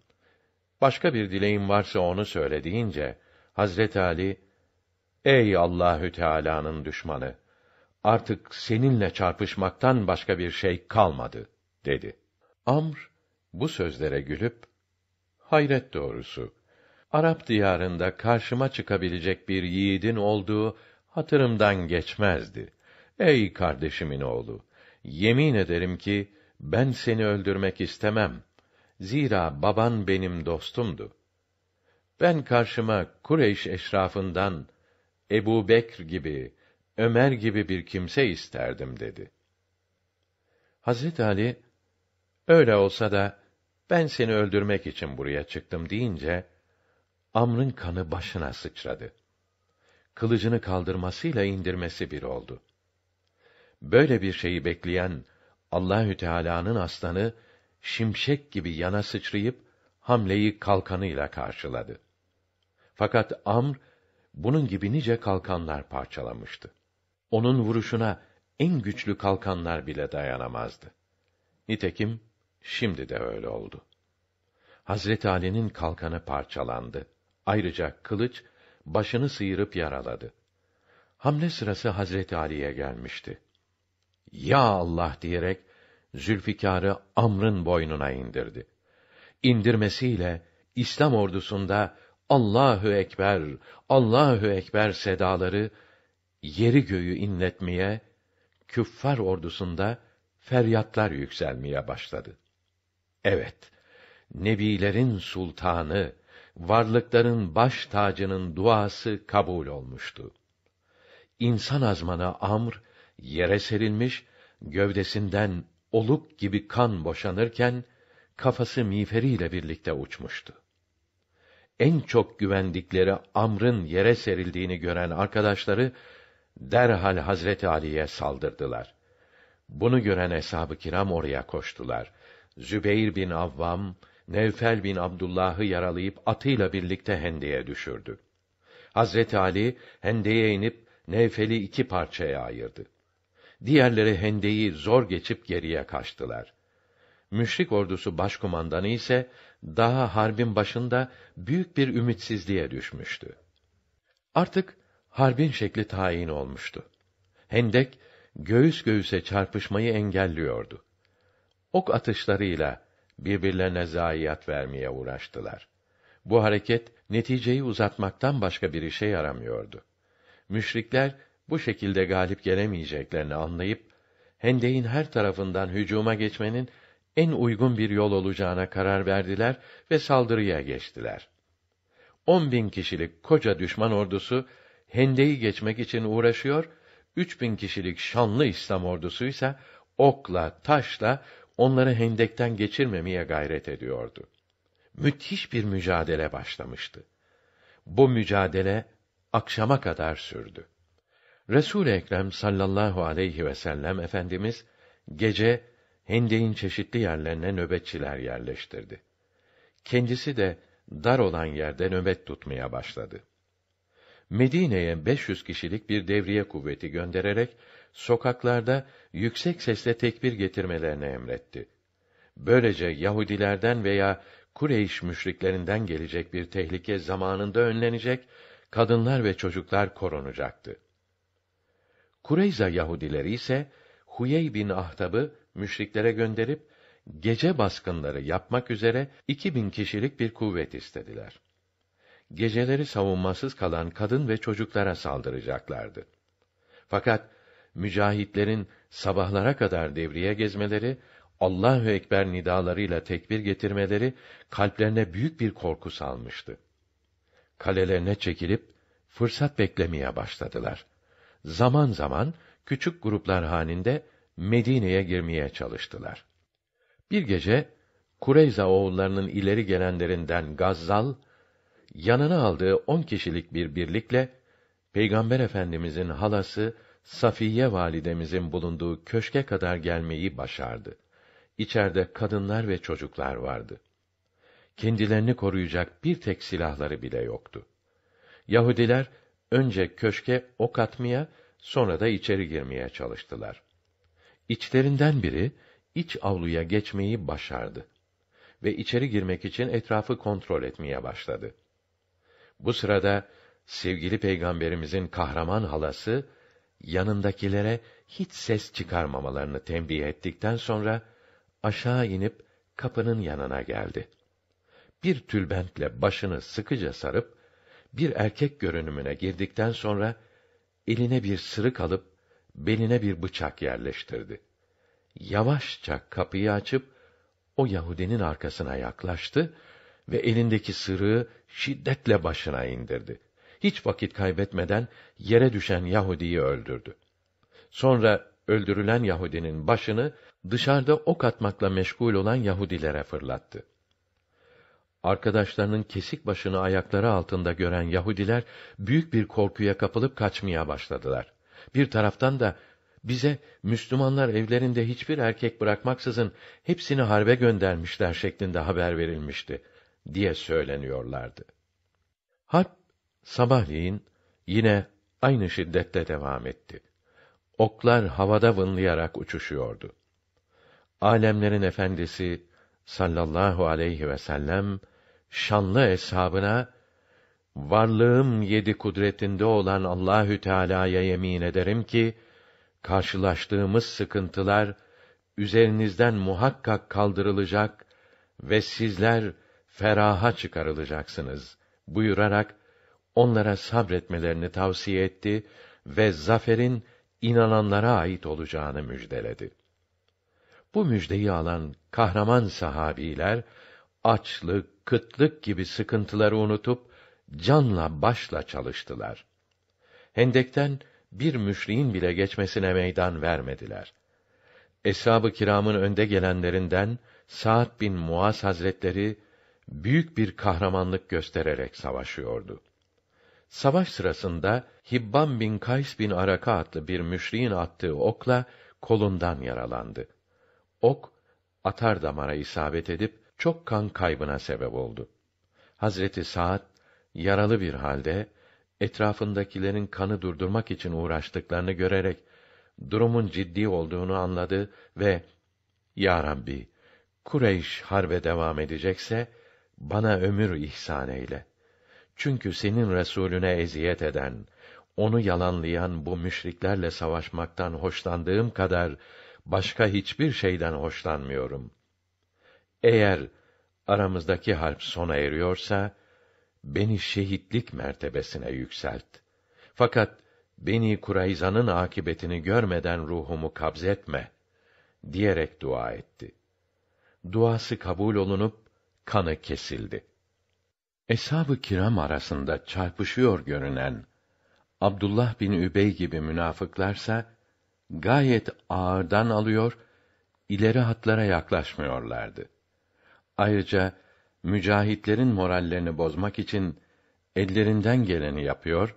Başka bir dileğim varsa onu söyle deyince Hazret Ali Ey Allahü Teala'nın düşmanı artık seninle çarpışmaktan başka bir şey kalmadı dedi. Amr bu sözlere gülüp hayret doğrusu Arap diyarında karşıma çıkabilecek bir yiğidin olduğu hatırımdan geçmezdi. Ey kardeşimin oğlu, yemin ederim ki ben seni öldürmek istemem. Zira baban benim dostumdu. Ben karşıma Kureyş eşrafından Ebu Bekr gibi, Ömer gibi bir kimse isterdim dedi. Hazret Ali Öyle olsa da ben seni öldürmek için buraya çıktım deyince Amr'ın kanı başına sıçradı. Kılıcını kaldırmasıyla indirmesi bir oldu. Böyle bir şeyi bekleyen Allahü Teala'nın aslanı şimşek gibi yana sıçrayıp hamleyi kalkanıyla karşıladı. Fakat Amr bunun gibi nice kalkanlar parçalamıştı. Onun vuruşuna en güçlü kalkanlar bile dayanamazdı. Nitekim Şimdi de öyle oldu. Hazret Ali'nin kalkanı parçalandı. Ayrıca kılıç başını sıyırıp yaraladı. Hamle sırası Hazret Ali'ye gelmişti. Ya Allah diyerek Zülfikar'ı Amr'ın boynuna indirdi. İndirmesiyle İslam ordusunda Allahu ekber, Allahu ekber sedaları yeri göğü inletmeye, küffar ordusunda feryatlar yükselmeye başladı. Evet, nebilerin sultanı, varlıkların baş tacının duası kabul olmuştu. İnsan azmanı Amr, yere serilmiş, gövdesinden oluk gibi kan boşanırken, kafası miğferiyle birlikte uçmuştu. En çok güvendikleri Amr'ın yere serildiğini gören arkadaşları, derhal Hazreti Ali'ye saldırdılar. Bunu gören eshab-ı kiram oraya koştular. Zübeyir bin Avvam, Nevfel bin Abdullah'ı yaralayıp atıyla birlikte hendeye düşürdü. Hazreti Ali hendeye inip Nevfel'i iki parçaya ayırdı. Diğerleri hendeyi zor geçip geriye kaçtılar. Müşrik ordusu başkumandanı ise daha harbin başında büyük bir ümitsizliğe düşmüştü. Artık harbin şekli tayin olmuştu. Hendek göğüs göğüse çarpışmayı engelliyordu ok atışlarıyla birbirlerine zayiat vermeye uğraştılar. Bu hareket neticeyi uzatmaktan başka bir işe yaramıyordu. Müşrikler bu şekilde galip gelemeyeceklerini anlayıp hendeyin her tarafından hücuma geçmenin en uygun bir yol olacağına karar verdiler ve saldırıya geçtiler. On bin kişilik koca düşman ordusu hendeyi geçmek için uğraşıyor, üç bin kişilik şanlı İslam ordusu ise okla, taşla onları hendekten geçirmemeye gayret ediyordu. Müthiş bir mücadele başlamıştı. Bu mücadele akşama kadar sürdü. Resul-i Ekrem sallallahu aleyhi ve sellem efendimiz gece hendeğin çeşitli yerlerine nöbetçiler yerleştirdi. Kendisi de dar olan yerde nöbet tutmaya başladı. Medine'ye 500 kişilik bir devriye kuvveti göndererek sokaklarda yüksek sesle tekbir getirmelerini emretti. Böylece Yahudilerden veya Kureyş müşriklerinden gelecek bir tehlike zamanında önlenecek, kadınlar ve çocuklar korunacaktı. Kureyza Yahudileri ise Huyey bin Ahtab'ı müşriklere gönderip gece baskınları yapmak üzere iki bin kişilik bir kuvvet istediler. Geceleri savunmasız kalan kadın ve çocuklara saldıracaklardı. Fakat mücahitlerin sabahlara kadar devriye gezmeleri, Allahü ekber nidalarıyla tekbir getirmeleri kalplerine büyük bir korku salmıştı. Kalelerine çekilip fırsat beklemeye başladılar. Zaman zaman küçük gruplar halinde Medine'ye girmeye çalıştılar. Bir gece Kureyza oğullarının ileri gelenlerinden Gazzal yanına aldığı on kişilik bir birlikle Peygamber Efendimizin halası Safiye validemizin bulunduğu köşke kadar gelmeyi başardı. İçeride kadınlar ve çocuklar vardı. Kendilerini koruyacak bir tek silahları bile yoktu. Yahudiler önce köşke ok atmaya, sonra da içeri girmeye çalıştılar. İçlerinden biri iç avluya geçmeyi başardı ve içeri girmek için etrafı kontrol etmeye başladı. Bu sırada sevgili peygamberimizin kahraman halası yanındakilere hiç ses çıkarmamalarını tembih ettikten sonra aşağı inip kapının yanına geldi. Bir tülbentle başını sıkıca sarıp bir erkek görünümüne girdikten sonra eline bir sırık alıp beline bir bıçak yerleştirdi. Yavaşça kapıyı açıp o Yahudinin arkasına yaklaştı ve elindeki sırığı şiddetle başına indirdi hiç vakit kaybetmeden yere düşen Yahudi'yi öldürdü. Sonra öldürülen Yahudinin başını dışarıda ok atmakla meşgul olan Yahudilere fırlattı. Arkadaşlarının kesik başını ayakları altında gören Yahudiler büyük bir korkuya kapılıp kaçmaya başladılar. Bir taraftan da bize Müslümanlar evlerinde hiçbir erkek bırakmaksızın hepsini harbe göndermişler şeklinde haber verilmişti diye söyleniyorlardı. Harp Sabahleyin yine aynı şiddette devam etti. Oklar havada vınlayarak uçuşuyordu. Alemlerin efendisi sallallahu aleyhi ve sellem şanlı eshabına varlığım yedi kudretinde olan Allahü Teala'ya yemin ederim ki karşılaştığımız sıkıntılar üzerinizden muhakkak kaldırılacak ve sizler feraha çıkarılacaksınız buyurarak onlara sabretmelerini tavsiye etti ve zaferin inananlara ait olacağını müjdeledi. Bu müjdeyi alan kahraman sahabiler açlık, kıtlık gibi sıkıntıları unutup canla başla çalıştılar. Hendekten bir müşriğin bile geçmesine meydan vermediler. Eshab-ı kiramın önde gelenlerinden Sa'd bin Muaz Hazretleri büyük bir kahramanlık göstererek savaşıyordu. Savaş sırasında Hibban bin Kays bin Araka adlı bir müşriğin attığı okla kolundan yaralandı. Ok atar damara isabet edip çok kan kaybına sebep oldu. Hazreti Saad yaralı bir halde etrafındakilerin kanı durdurmak için uğraştıklarını görerek durumun ciddi olduğunu anladı ve Ya Rabbi Kureyş harbe devam edecekse bana ömür ihsan eyle. Çünkü senin Resulüne eziyet eden, onu yalanlayan bu müşriklerle savaşmaktan hoşlandığım kadar başka hiçbir şeyden hoşlanmıyorum. Eğer aramızdaki harp sona eriyorsa beni şehitlik mertebesine yükselt. Fakat beni Kurayza'nın akibetini görmeden ruhumu kabzetme diyerek dua etti. Duası kabul olunup kanı kesildi. Eshab-ı kiram arasında çarpışıyor görünen Abdullah bin Übey gibi münafıklarsa gayet ağırdan alıyor, ileri hatlara yaklaşmıyorlardı. Ayrıca mücahitlerin morallerini bozmak için ellerinden geleni yapıyor.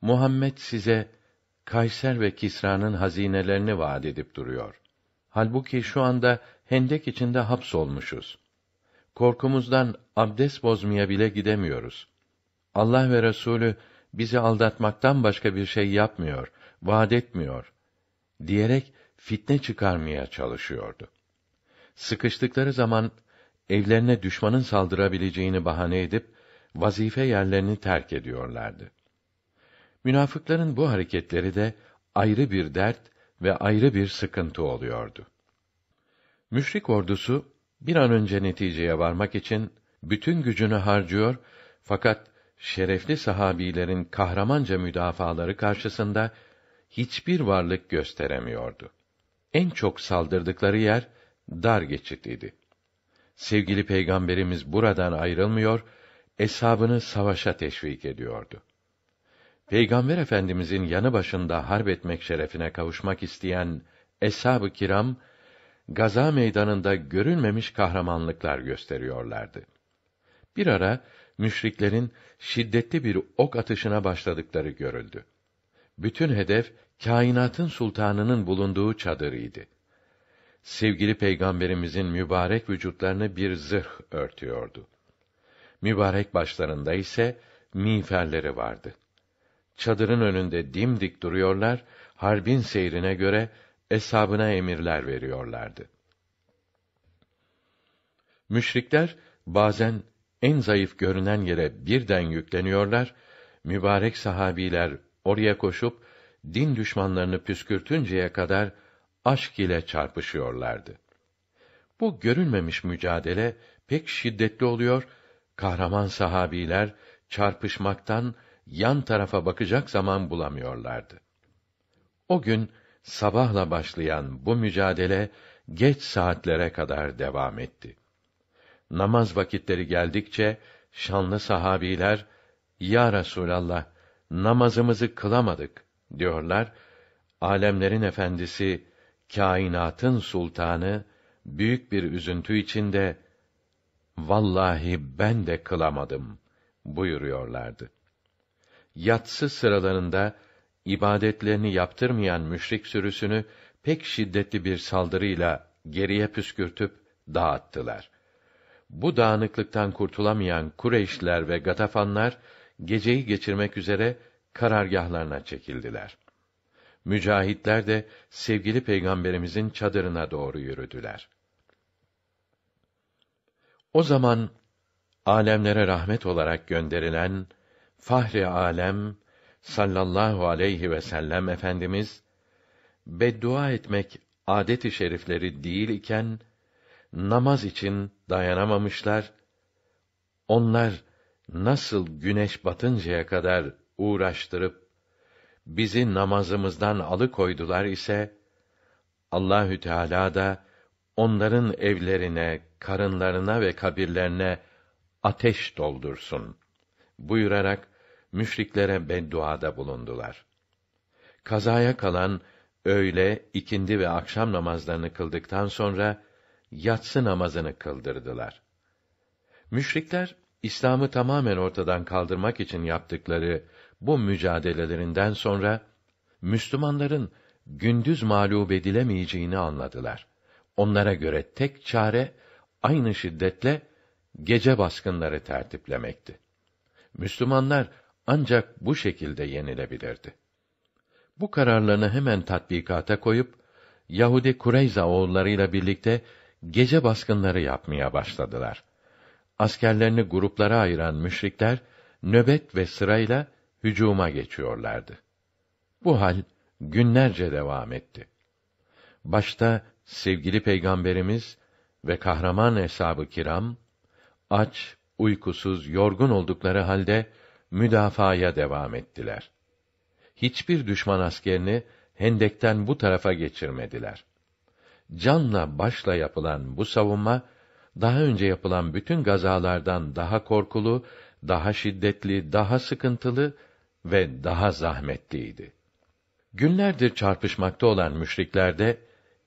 Muhammed size Kayser ve Kisra'nın hazinelerini vaat edip duruyor. Halbuki şu anda hendek içinde hapsolmuşuz korkumuzdan abdest bozmaya bile gidemiyoruz. Allah ve Resulü bizi aldatmaktan başka bir şey yapmıyor, vaad etmiyor diyerek fitne çıkarmaya çalışıyordu. Sıkıştıkları zaman evlerine düşmanın saldırabileceğini bahane edip vazife yerlerini terk ediyorlardı. Münafıkların bu hareketleri de ayrı bir dert ve ayrı bir sıkıntı oluyordu. Müşrik ordusu bir an önce neticeye varmak için bütün gücünü harcıyor fakat şerefli sahabilerin kahramanca müdafaları karşısında hiçbir varlık gösteremiyordu. En çok saldırdıkları yer dar geçit idi. Sevgili peygamberimiz buradan ayrılmıyor, eshabını savaşa teşvik ediyordu. Peygamber Efendimizin yanı başında harp etmek şerefine kavuşmak isteyen eshab-ı kiram gaza meydanında görülmemiş kahramanlıklar gösteriyorlardı. Bir ara müşriklerin şiddetli bir ok atışına başladıkları görüldü. Bütün hedef kainatın sultanının bulunduğu çadır idi. Sevgili peygamberimizin mübarek vücutlarını bir zırh örtüyordu. Mübarek başlarında ise miğferleri vardı. Çadırın önünde dimdik duruyorlar, harbin seyrine göre eshabına emirler veriyorlardı. Müşrikler bazen en zayıf görünen yere birden yükleniyorlar, mübarek sahabiler oraya koşup din düşmanlarını püskürtünceye kadar aşk ile çarpışıyorlardı. Bu görünmemiş mücadele pek şiddetli oluyor, kahraman sahabiler çarpışmaktan yan tarafa bakacak zaman bulamıyorlardı. O gün Sabahla başlayan bu mücadele geç saatlere kadar devam etti. Namaz vakitleri geldikçe şanlı sahabiler "Ya Resulallah, namazımızı kılamadık." diyorlar. Alemlerin efendisi, kainatın sultanı büyük bir üzüntü içinde "Vallahi ben de kılamadım." buyuruyorlardı. Yatsı sıralarında ibadetlerini yaptırmayan müşrik sürüsünü pek şiddetli bir saldırıyla geriye püskürtüp dağıttılar. Bu dağınıklıktan kurtulamayan Kureyşler ve Gatafanlar geceyi geçirmek üzere karargahlarına çekildiler. Mücahitler de sevgili peygamberimizin çadırına doğru yürüdüler. O zaman alemlere rahmet olarak gönderilen Fahri Alem sallallahu aleyhi ve sellem efendimiz beddua etmek adet-i şerifleri değil iken namaz için dayanamamışlar. Onlar nasıl güneş batıncaya kadar uğraştırıp bizi namazımızdan alıkoydular ise Allahü Teala da onların evlerine, karınlarına ve kabirlerine ateş doldursun buyurarak müşriklere bedduada bulundular. Kazaya kalan öğle, ikindi ve akşam namazlarını kıldıktan sonra yatsı namazını kıldırdılar. Müşrikler İslam'ı tamamen ortadan kaldırmak için yaptıkları bu mücadelelerinden sonra Müslümanların gündüz mağlup edilemeyeceğini anladılar. Onlara göre tek çare aynı şiddetle gece baskınları tertiplemekti. Müslümanlar ancak bu şekilde yenilebilirdi. Bu kararlarını hemen tatbikata koyup Yahudi Kureyza oğullarıyla birlikte gece baskınları yapmaya başladılar. Askerlerini gruplara ayıran müşrikler nöbet ve sırayla hücuma geçiyorlardı. Bu hal günlerce devam etti. Başta sevgili peygamberimiz ve kahraman hesabı kiram aç, uykusuz, yorgun oldukları halde müdafaya devam ettiler. Hiçbir düşman askerini hendekten bu tarafa geçirmediler. Canla başla yapılan bu savunma daha önce yapılan bütün gazalardan daha korkulu, daha şiddetli, daha sıkıntılı ve daha zahmetliydi. Günlerdir çarpışmakta olan müşriklerde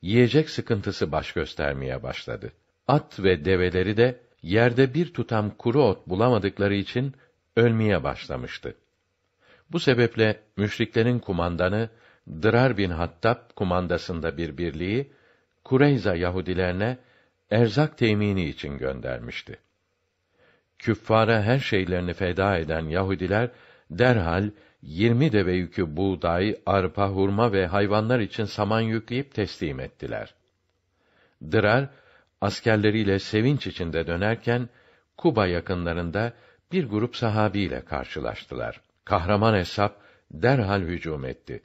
yiyecek sıkıntısı baş göstermeye başladı. At ve develeri de yerde bir tutam kuru ot bulamadıkları için ölmeye başlamıştı. Bu sebeple müşriklerin kumandanı Dırar bin Hattab kumandasında bir birliği Kureyza Yahudilerine erzak temini için göndermişti. Küffara her şeylerini feda eden Yahudiler derhal 20 deve yükü buğday, arpa, hurma ve hayvanlar için saman yükleyip teslim ettiler. Dırar askerleriyle sevinç içinde dönerken Kuba yakınlarında bir grup sahabiyle karşılaştılar. Kahraman Eshab derhal hücum etti.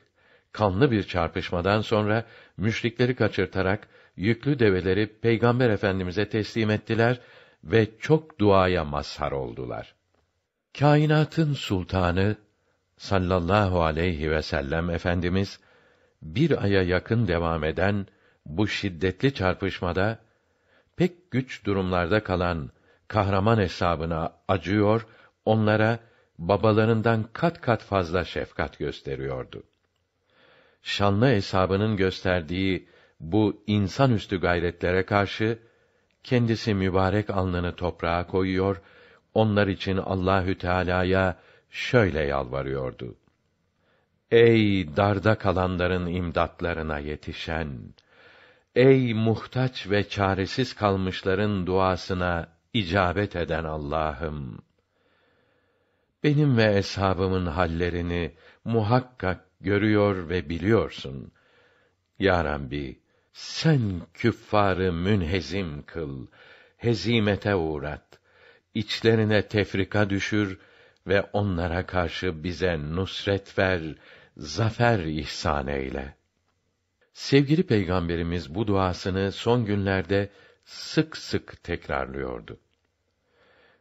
Kanlı bir çarpışmadan sonra müşrikleri kaçırtarak yüklü develeri Peygamber Efendimize teslim ettiler ve çok duaya mazhar oldular. Kainatın sultanı sallallahu aleyhi ve sellem efendimiz bir aya yakın devam eden bu şiddetli çarpışmada pek güç durumlarda kalan kahraman hesabına acıyor, onlara babalarından kat kat fazla şefkat gösteriyordu. Şanlı hesabının gösterdiği bu insanüstü gayretlere karşı kendisi mübarek alnını toprağa koyuyor, onlar için Allahü Teala'ya şöyle yalvarıyordu. Ey darda kalanların imdatlarına yetişen, ey muhtaç ve çaresiz kalmışların duasına icabet eden Allah'ım benim ve eshabımın hallerini muhakkak görüyor ve biliyorsun. Ya Rabbi, sen küffarı münhezim kıl, hezimete uğrat, içlerine tefrika düşür ve onlara karşı bize nusret ver, zafer ihsan eyle. Sevgili Peygamberimiz bu duasını son günlerde sık sık tekrarlıyordu.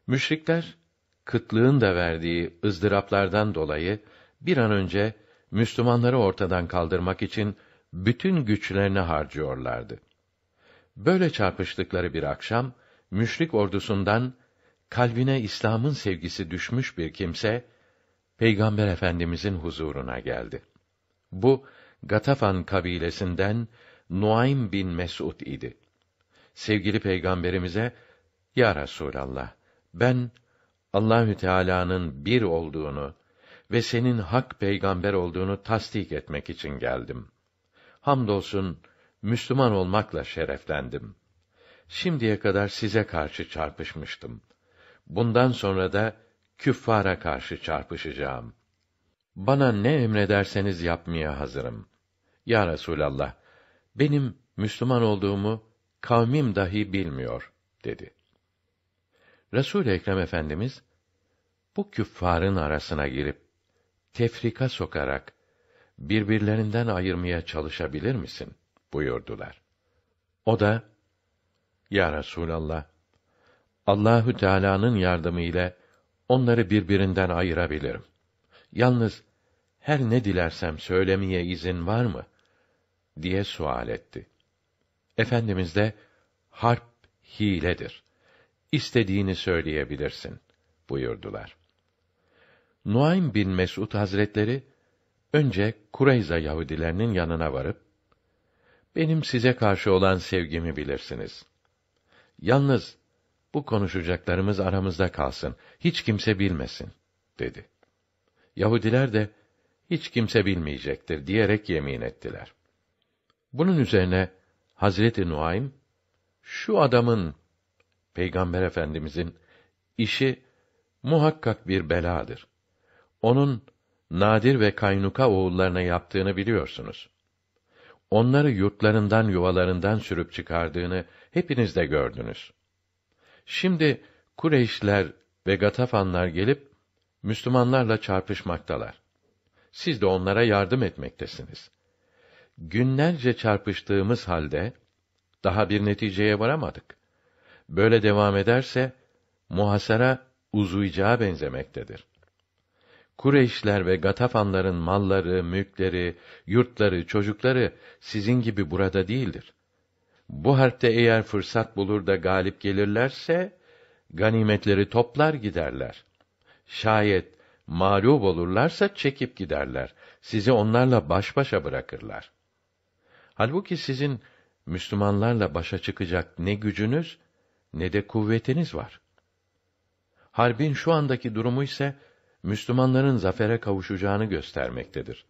Müşrikler kıtlığın da verdiği ızdıraplardan dolayı bir an önce Müslümanları ortadan kaldırmak için bütün güçlerini harcıyorlardı. Böyle çarpıştıkları bir akşam müşrik ordusundan kalbine İslam'ın sevgisi düşmüş bir kimse Peygamber Efendimizin huzuruna geldi. Bu Gatafan kabilesinden Nuaym bin Mes'ud idi sevgili peygamberimize Ya Resulallah ben Allahü Teala'nın bir olduğunu ve senin hak peygamber olduğunu tasdik etmek için geldim. Hamdolsun Müslüman olmakla şereflendim. Şimdiye kadar size karşı çarpışmıştım. Bundan sonra da küffara karşı çarpışacağım. Bana ne emrederseniz yapmaya hazırım. Ya Resulallah, benim Müslüman olduğumu kavmim dahi bilmiyor dedi. Resul Ekrem Efendimiz bu küffarın arasına girip tefrika sokarak birbirlerinden ayırmaya çalışabilir misin buyurdular. O da Ya Resulallah Allahü Teala'nın yardımı ile onları birbirinden ayırabilirim. Yalnız her ne dilersem söylemeye izin var mı diye sual etti. Efendimiz de harp hiledir. İstediğini söyleyebilirsin buyurdular. Nuaym bin Mes'ud Hazretleri önce Kureyza Yahudilerinin yanına varıp benim size karşı olan sevgimi bilirsiniz. Yalnız bu konuşacaklarımız aramızda kalsın, hiç kimse bilmesin, dedi. Yahudiler de, hiç kimse bilmeyecektir diyerek yemin ettiler. Bunun üzerine Hazreti Nuaym şu adamın Peygamber Efendimizin işi muhakkak bir beladır. Onun Nadir ve Kaynuka oğullarına yaptığını biliyorsunuz. Onları yurtlarından yuvalarından sürüp çıkardığını hepiniz de gördünüz. Şimdi Kureyşler ve Gatafanlar gelip Müslümanlarla çarpışmaktalar. Siz de onlara yardım etmektesiniz. Günlerce çarpıştığımız halde daha bir neticeye varamadık. Böyle devam ederse muhasara uzayacağı benzemektedir. Kureyşler ve Gatafanların malları, mülkleri, yurtları, çocukları sizin gibi burada değildir. Bu harpte eğer fırsat bulur da galip gelirlerse, ganimetleri toplar giderler. Şayet mağlup olurlarsa çekip giderler. Sizi onlarla baş başa bırakırlar. Halbuki sizin Müslümanlarla başa çıkacak ne gücünüz ne de kuvvetiniz var. Harbin şu andaki durumu ise Müslümanların zafere kavuşacağını göstermektedir.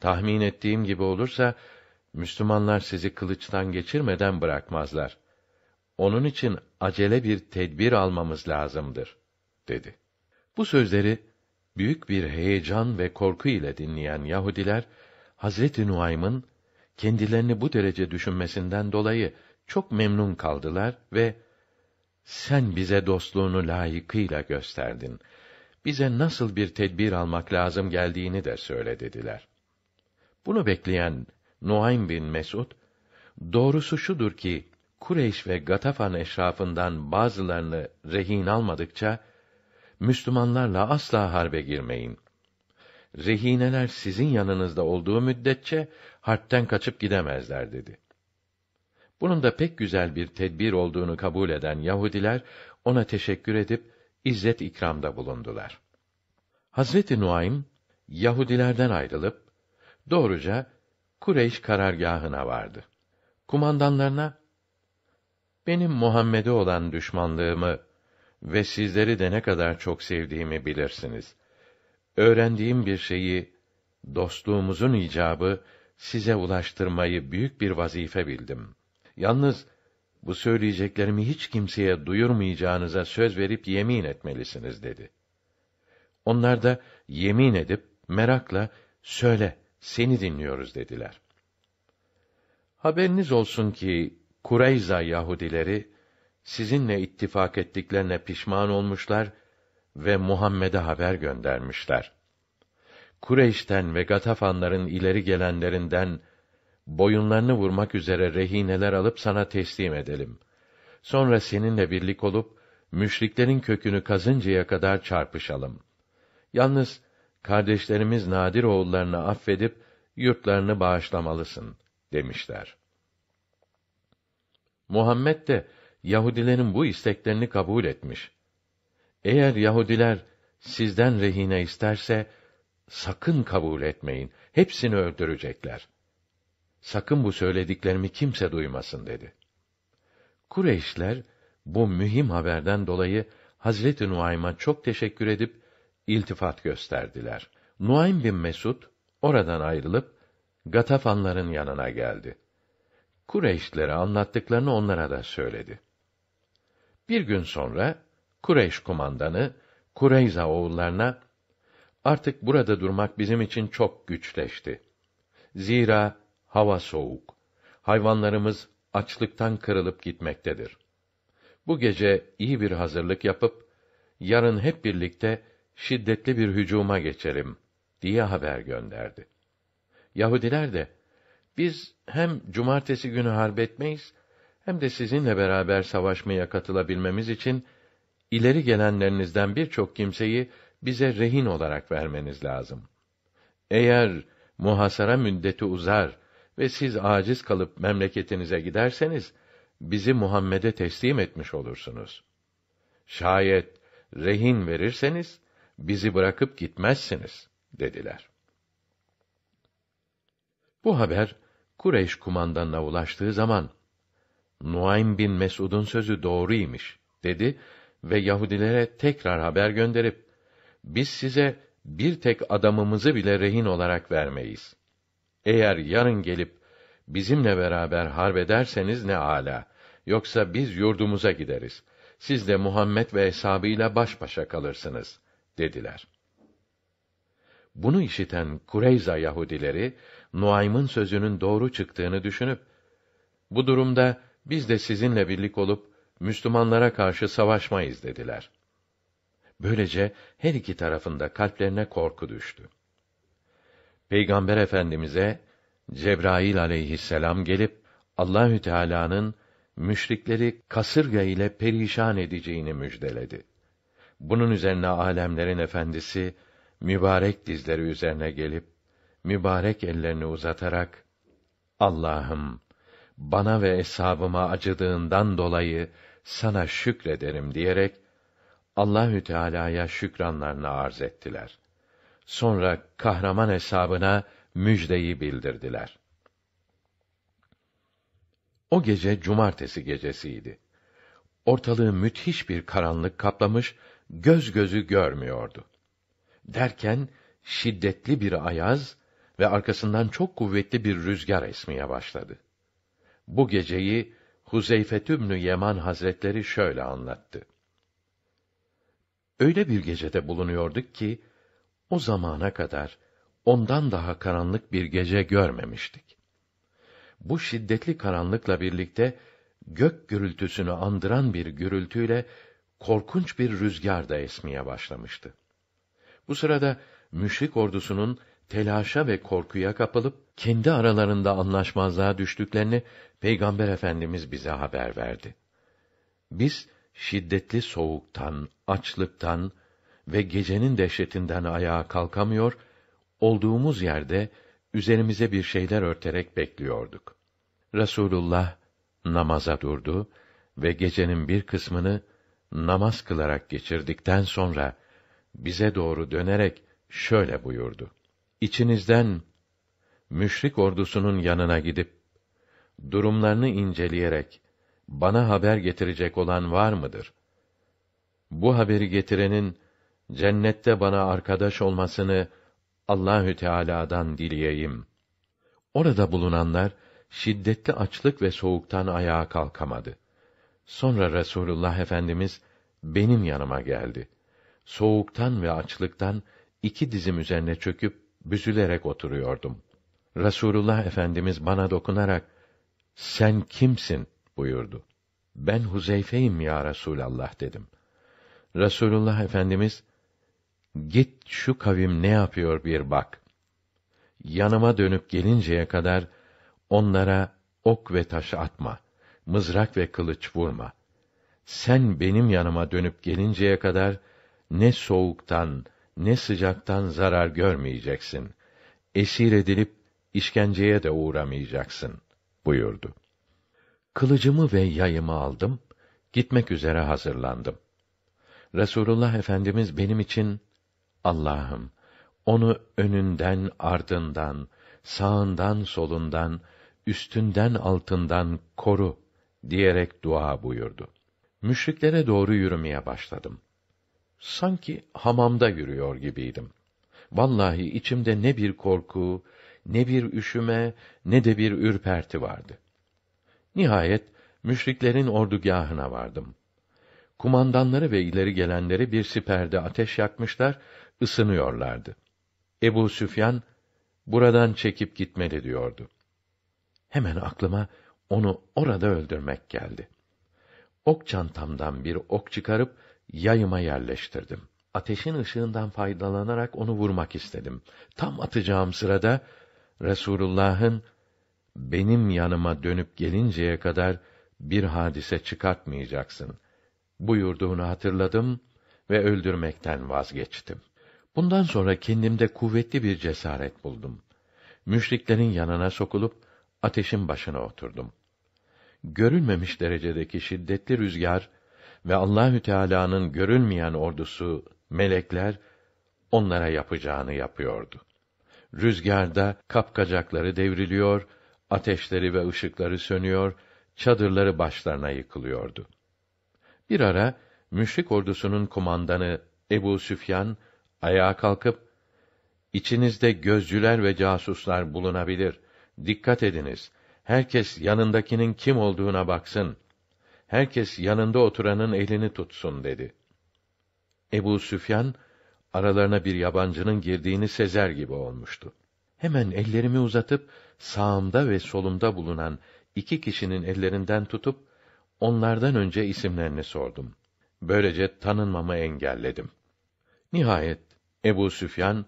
Tahmin ettiğim gibi olursa Müslümanlar sizi kılıçtan geçirmeden bırakmazlar. Onun için acele bir tedbir almamız lazımdır, dedi. Bu sözleri büyük bir heyecan ve korku ile dinleyen Yahudiler Hazreti Nuaym'ın kendilerini bu derece düşünmesinden dolayı çok memnun kaldılar ve sen bize dostluğunu layıkıyla gösterdin. Bize nasıl bir tedbir almak lazım geldiğini de söyle dediler. Bunu bekleyen Nuaym bin Mesud, doğrusu şudur ki, Kureyş ve Gatafan eşrafından bazılarını rehin almadıkça, Müslümanlarla asla harbe girmeyin. Rehineler sizin yanınızda olduğu müddetçe, harpten kaçıp gidemezler dedi. Bunun da pek güzel bir tedbir olduğunu kabul eden Yahudiler ona teşekkür edip izzet ikramda bulundular. Hazreti Nuaym Yahudilerden ayrılıp doğruca Kureyş karargahına vardı. Kumandanlarına benim Muhammed'e olan düşmanlığımı ve sizleri de ne kadar çok sevdiğimi bilirsiniz. Öğrendiğim bir şeyi dostluğumuzun icabı size ulaştırmayı büyük bir vazife bildim. Yalnız bu söyleyeceklerimi hiç kimseye duyurmayacağınıza söz verip yemin etmelisiniz dedi. Onlar da yemin edip merakla söyle seni dinliyoruz dediler. Haberiniz olsun ki Kureyza Yahudileri sizinle ittifak ettiklerine pişman olmuşlar ve Muhammed'e haber göndermişler. Kureyş'ten ve Gatafanların ileri gelenlerinden boyunlarını vurmak üzere rehineler alıp sana teslim edelim. Sonra seninle birlik olup müşriklerin kökünü kazıncaya kadar çarpışalım. Yalnız kardeşlerimiz Nadir oğullarını affedip yurtlarını bağışlamalısın demişler. Muhammed de Yahudilerin bu isteklerini kabul etmiş. Eğer Yahudiler sizden rehine isterse sakın kabul etmeyin. Hepsini öldürecekler. Sakın bu söylediklerimi kimse duymasın dedi. Kureyşler bu mühim haberden dolayı Hazreti Nuaym'a çok teşekkür edip iltifat gösterdiler. Nuaym bin Mesud oradan ayrılıp Gatafanların yanına geldi. Kureyşlere anlattıklarını onlara da söyledi. Bir gün sonra Kureyş kumandanı Kureyza oğullarına Artık burada durmak bizim için çok güçleşti. Zira hava soğuk. Hayvanlarımız açlıktan kırılıp gitmektedir. Bu gece iyi bir hazırlık yapıp yarın hep birlikte şiddetli bir hücuma geçerim. diye haber gönderdi. Yahudiler de biz hem cumartesi günü harbetmeyiz hem de sizinle beraber savaşmaya katılabilmemiz için ileri gelenlerinizden birçok kimseyi bize rehin olarak vermeniz lazım. Eğer muhasara müddeti uzar ve siz aciz kalıp memleketinize giderseniz bizi Muhammed'e teslim etmiş olursunuz. Şayet rehin verirseniz bizi bırakıp gitmezsiniz dediler. Bu haber Kureyş kumandanına ulaştığı zaman Nuaym bin Mesud'un sözü doğruymuş dedi ve Yahudilere tekrar haber gönderip biz size bir tek adamımızı bile rehin olarak vermeyiz. Eğer yarın gelip bizimle beraber harbederseniz ne ala. Yoksa biz yurdumuza gideriz. Siz de Muhammed ve hesabıyla baş başa kalırsınız." dediler. Bunu işiten Kureyza Yahudileri Nuaym'ın sözünün doğru çıktığını düşünüp bu durumda biz de sizinle birlik olup Müslümanlara karşı savaşmayız dediler. Böylece her iki tarafında kalplerine korku düştü. Peygamber Efendimize Cebrail aleyhisselam gelip Allahü Teala'nın müşrikleri kasırga ile perişan edeceğini müjdeledi. Bunun üzerine alemlerin efendisi mübarek dizleri üzerine gelip mübarek ellerini uzatarak Allah'ım bana ve eshabıma acıdığından dolayı sana şükrederim diyerek Allahü Teala'ya şükranlarını arz ettiler. Sonra kahraman hesabına müjdeyi bildirdiler. O gece cumartesi gecesiydi. Ortalığı müthiş bir karanlık kaplamış, göz gözü görmüyordu. Derken şiddetli bir ayaz ve arkasından çok kuvvetli bir rüzgar esmeye başladı. Bu geceyi Huzeyfe tübnü Yeman Hazretleri şöyle anlattı öyle bir gecede bulunuyorduk ki o zamana kadar ondan daha karanlık bir gece görmemiştik. Bu şiddetli karanlıkla birlikte gök gürültüsünü andıran bir gürültüyle korkunç bir rüzgar da esmeye başlamıştı. Bu sırada müşrik ordusunun telaşa ve korkuya kapılıp kendi aralarında anlaşmazlığa düştüklerini Peygamber Efendimiz bize haber verdi. Biz şiddetli soğuktan, açlıktan ve gecenin dehşetinden ayağa kalkamıyor, olduğumuz yerde üzerimize bir şeyler örterek bekliyorduk. Rasulullah namaza durdu ve gecenin bir kısmını namaz kılarak geçirdikten sonra bize doğru dönerek şöyle buyurdu: İçinizden müşrik ordusunun yanına gidip durumlarını inceleyerek bana haber getirecek olan var mıdır? Bu haberi getirenin cennette bana arkadaş olmasını Allahü Teala'dan dileyeyim. Orada bulunanlar şiddetli açlık ve soğuktan ayağa kalkamadı. Sonra Resulullah Efendimiz benim yanıma geldi. Soğuktan ve açlıktan iki dizim üzerine çöküp büzülerek oturuyordum. Resulullah Efendimiz bana dokunarak "Sen kimsin?" buyurdu. Ben Huzeyfe'yim ya Resûlallah dedim. Resulullah Efendimiz, git şu kavim ne yapıyor bir bak. Yanıma dönüp gelinceye kadar, onlara ok ve taş atma, mızrak ve kılıç vurma. Sen benim yanıma dönüp gelinceye kadar, ne soğuktan, ne sıcaktan zarar görmeyeceksin. Esir edilip, işkenceye de uğramayacaksın, buyurdu. Kılıcımı ve yayımı aldım, gitmek üzere hazırlandım. Resulullah Efendimiz benim için, Allah'ım, onu önünden, ardından, sağından, solundan, üstünden, altından koru, diyerek dua buyurdu. Müşriklere doğru yürümeye başladım. Sanki hamamda yürüyor gibiydim. Vallahi içimde ne bir korku, ne bir üşüme, ne de bir ürperti vardı. Nihayet müşriklerin ordugahına vardım. Kumandanları ve ileri gelenleri bir siperde ateş yakmışlar, ısınıyorlardı. Ebu Süfyan buradan çekip gitmeli diyordu. Hemen aklıma onu orada öldürmek geldi. Ok çantamdan bir ok çıkarıp yayıma yerleştirdim. Ateşin ışığından faydalanarak onu vurmak istedim. Tam atacağım sırada Resulullah'ın benim yanıma dönüp gelinceye kadar bir hadise çıkartmayacaksın. Buyurduğunu hatırladım ve öldürmekten vazgeçtim. Bundan sonra kendimde kuvvetli bir cesaret buldum. Müşriklerin yanına sokulup ateşin başına oturdum. Görülmemiş derecedeki şiddetli rüzgar ve Allahü Teala'nın görülmeyen ordusu, melekler onlara yapacağını yapıyordu. Rüzgarda kapkacakları devriliyor, ateşleri ve ışıkları sönüyor, çadırları başlarına yıkılıyordu. Bir ara müşrik ordusunun kumandanı Ebu Süfyan ayağa kalkıp İçinizde gözcüler ve casuslar bulunabilir. Dikkat ediniz. Herkes yanındakinin kim olduğuna baksın. Herkes yanında oturanın elini tutsun dedi. Ebu Süfyan aralarına bir yabancının girdiğini sezer gibi olmuştu hemen ellerimi uzatıp sağımda ve solumda bulunan iki kişinin ellerinden tutup onlardan önce isimlerini sordum. Böylece tanınmamı engelledim. Nihayet Ebu Süfyan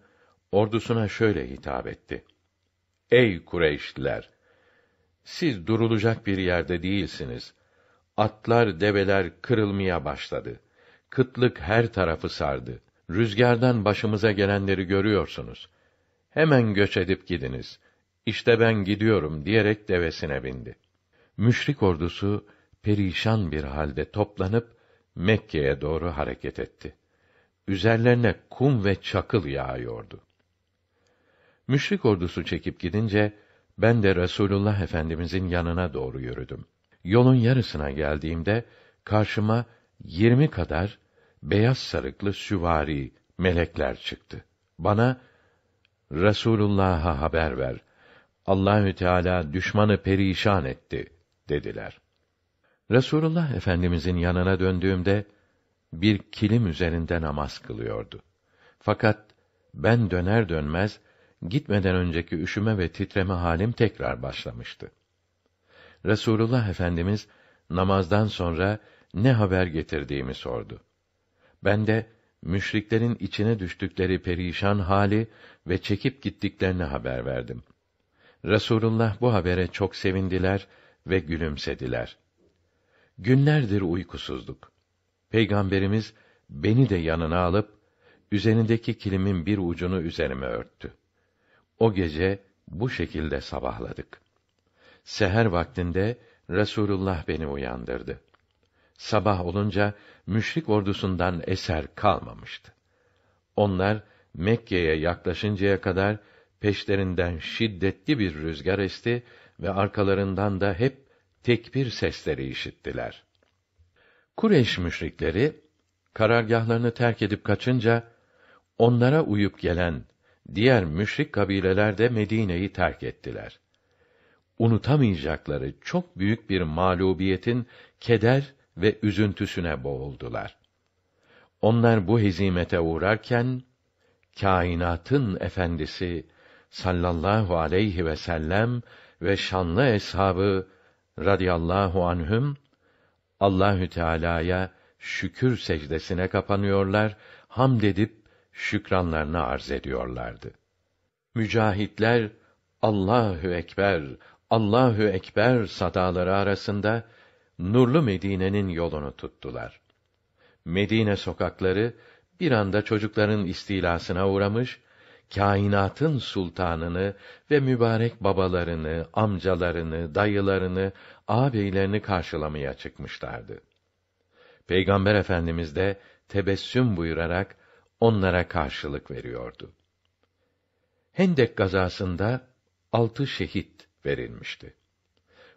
ordusuna şöyle hitap etti: Ey Kureyşliler! Siz durulacak bir yerde değilsiniz. Atlar, develer kırılmaya başladı. Kıtlık her tarafı sardı. Rüzgardan başımıza gelenleri görüyorsunuz hemen göç edip gidiniz. İşte ben gidiyorum diyerek devesine bindi. Müşrik ordusu perişan bir halde toplanıp Mekke'ye doğru hareket etti. Üzerlerine kum ve çakıl yağıyordu. Müşrik ordusu çekip gidince ben de Resulullah Efendimizin yanına doğru yürüdüm. Yolun yarısına geldiğimde karşıma yirmi kadar beyaz sarıklı süvari melekler çıktı. Bana Resulullah'a haber ver. Allahü Teala düşmanı perişan etti dediler. Resulullah Efendimizin yanına döndüğümde bir kilim üzerinde namaz kılıyordu. Fakat ben döner dönmez gitmeden önceki üşüme ve titreme halim tekrar başlamıştı. Resulullah Efendimiz namazdan sonra ne haber getirdiğimi sordu. Ben de müşriklerin içine düştükleri perişan hali ve çekip gittiklerini haber verdim. Resulullah bu habere çok sevindiler ve gülümsediler. Günlerdir uykusuzduk. Peygamberimiz beni de yanına alıp üzerindeki kilimin bir ucunu üzerime örttü. O gece bu şekilde sabahladık. Seher vaktinde Resulullah beni uyandırdı. Sabah olunca müşrik ordusundan eser kalmamıştı. Onlar Mekke'ye yaklaşıncaya kadar peşlerinden şiddetli bir rüzgar esti ve arkalarından da hep tekbir sesleri işittiler. Kureyş müşrikleri karargahlarını terk edip kaçınca onlara uyup gelen diğer müşrik kabileler de Medine'yi terk ettiler. Unutamayacakları çok büyük bir mağlubiyetin keder ve üzüntüsüne boğuldular. Onlar bu hizmete uğrarken kainatın efendisi sallallahu aleyhi ve sellem ve şanlı eshabı radıyallahu anhüm Allahü Teala'ya şükür secdesine kapanıyorlar, hamd edip şükranlarını arz ediyorlardı. Mücahitler Allahü ekber, Allahü ekber sadaları arasında nurlu Medine'nin yolunu tuttular. Medine sokakları bir anda çocukların istilasına uğramış, kainatın sultanını ve mübarek babalarını, amcalarını, dayılarını, ağabeylerini karşılamaya çıkmışlardı. Peygamber Efendimiz de tebessüm buyurarak onlara karşılık veriyordu. Hendek gazasında altı şehit verilmişti.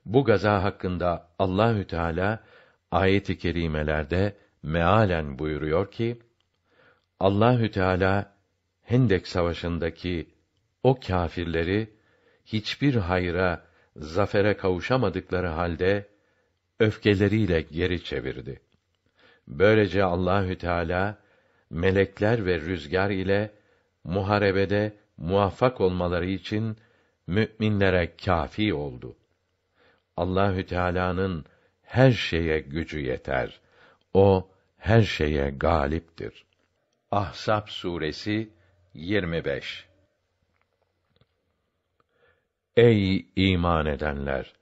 Bu gaza hakkında Allahü Teala ayet-i kerimelerde mealen buyuruyor ki: Allahü Teala Hendek Savaşı'ndaki o kâfirleri hiçbir hayra, zafere kavuşamadıkları halde öfkeleriyle geri çevirdi. Böylece Allahü Teala melekler ve rüzgar ile muharebede muvaffak olmaları için müminlere kafi oldu. Allahü Teala'nın her şeye gücü yeter. O her şeye galiptir. Ahsap suresi 25 Ey iman edenler!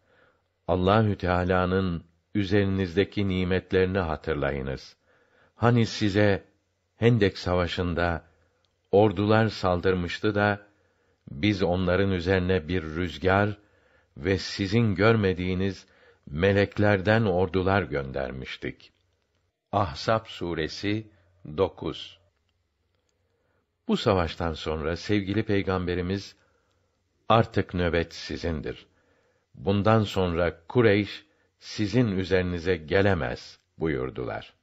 Allahü Teala'nın üzerinizdeki nimetlerini hatırlayınız. Hani size Hendek Savaşı'nda ordular saldırmıştı da biz onların üzerine bir rüzgar ve sizin görmediğiniz meleklerden ordular göndermiştik. Ahsap suresi 9 Bu savaştan sonra sevgili peygamberimiz artık nöbet sizindir. Bundan sonra Kureyş sizin üzerinize gelemez buyurdular.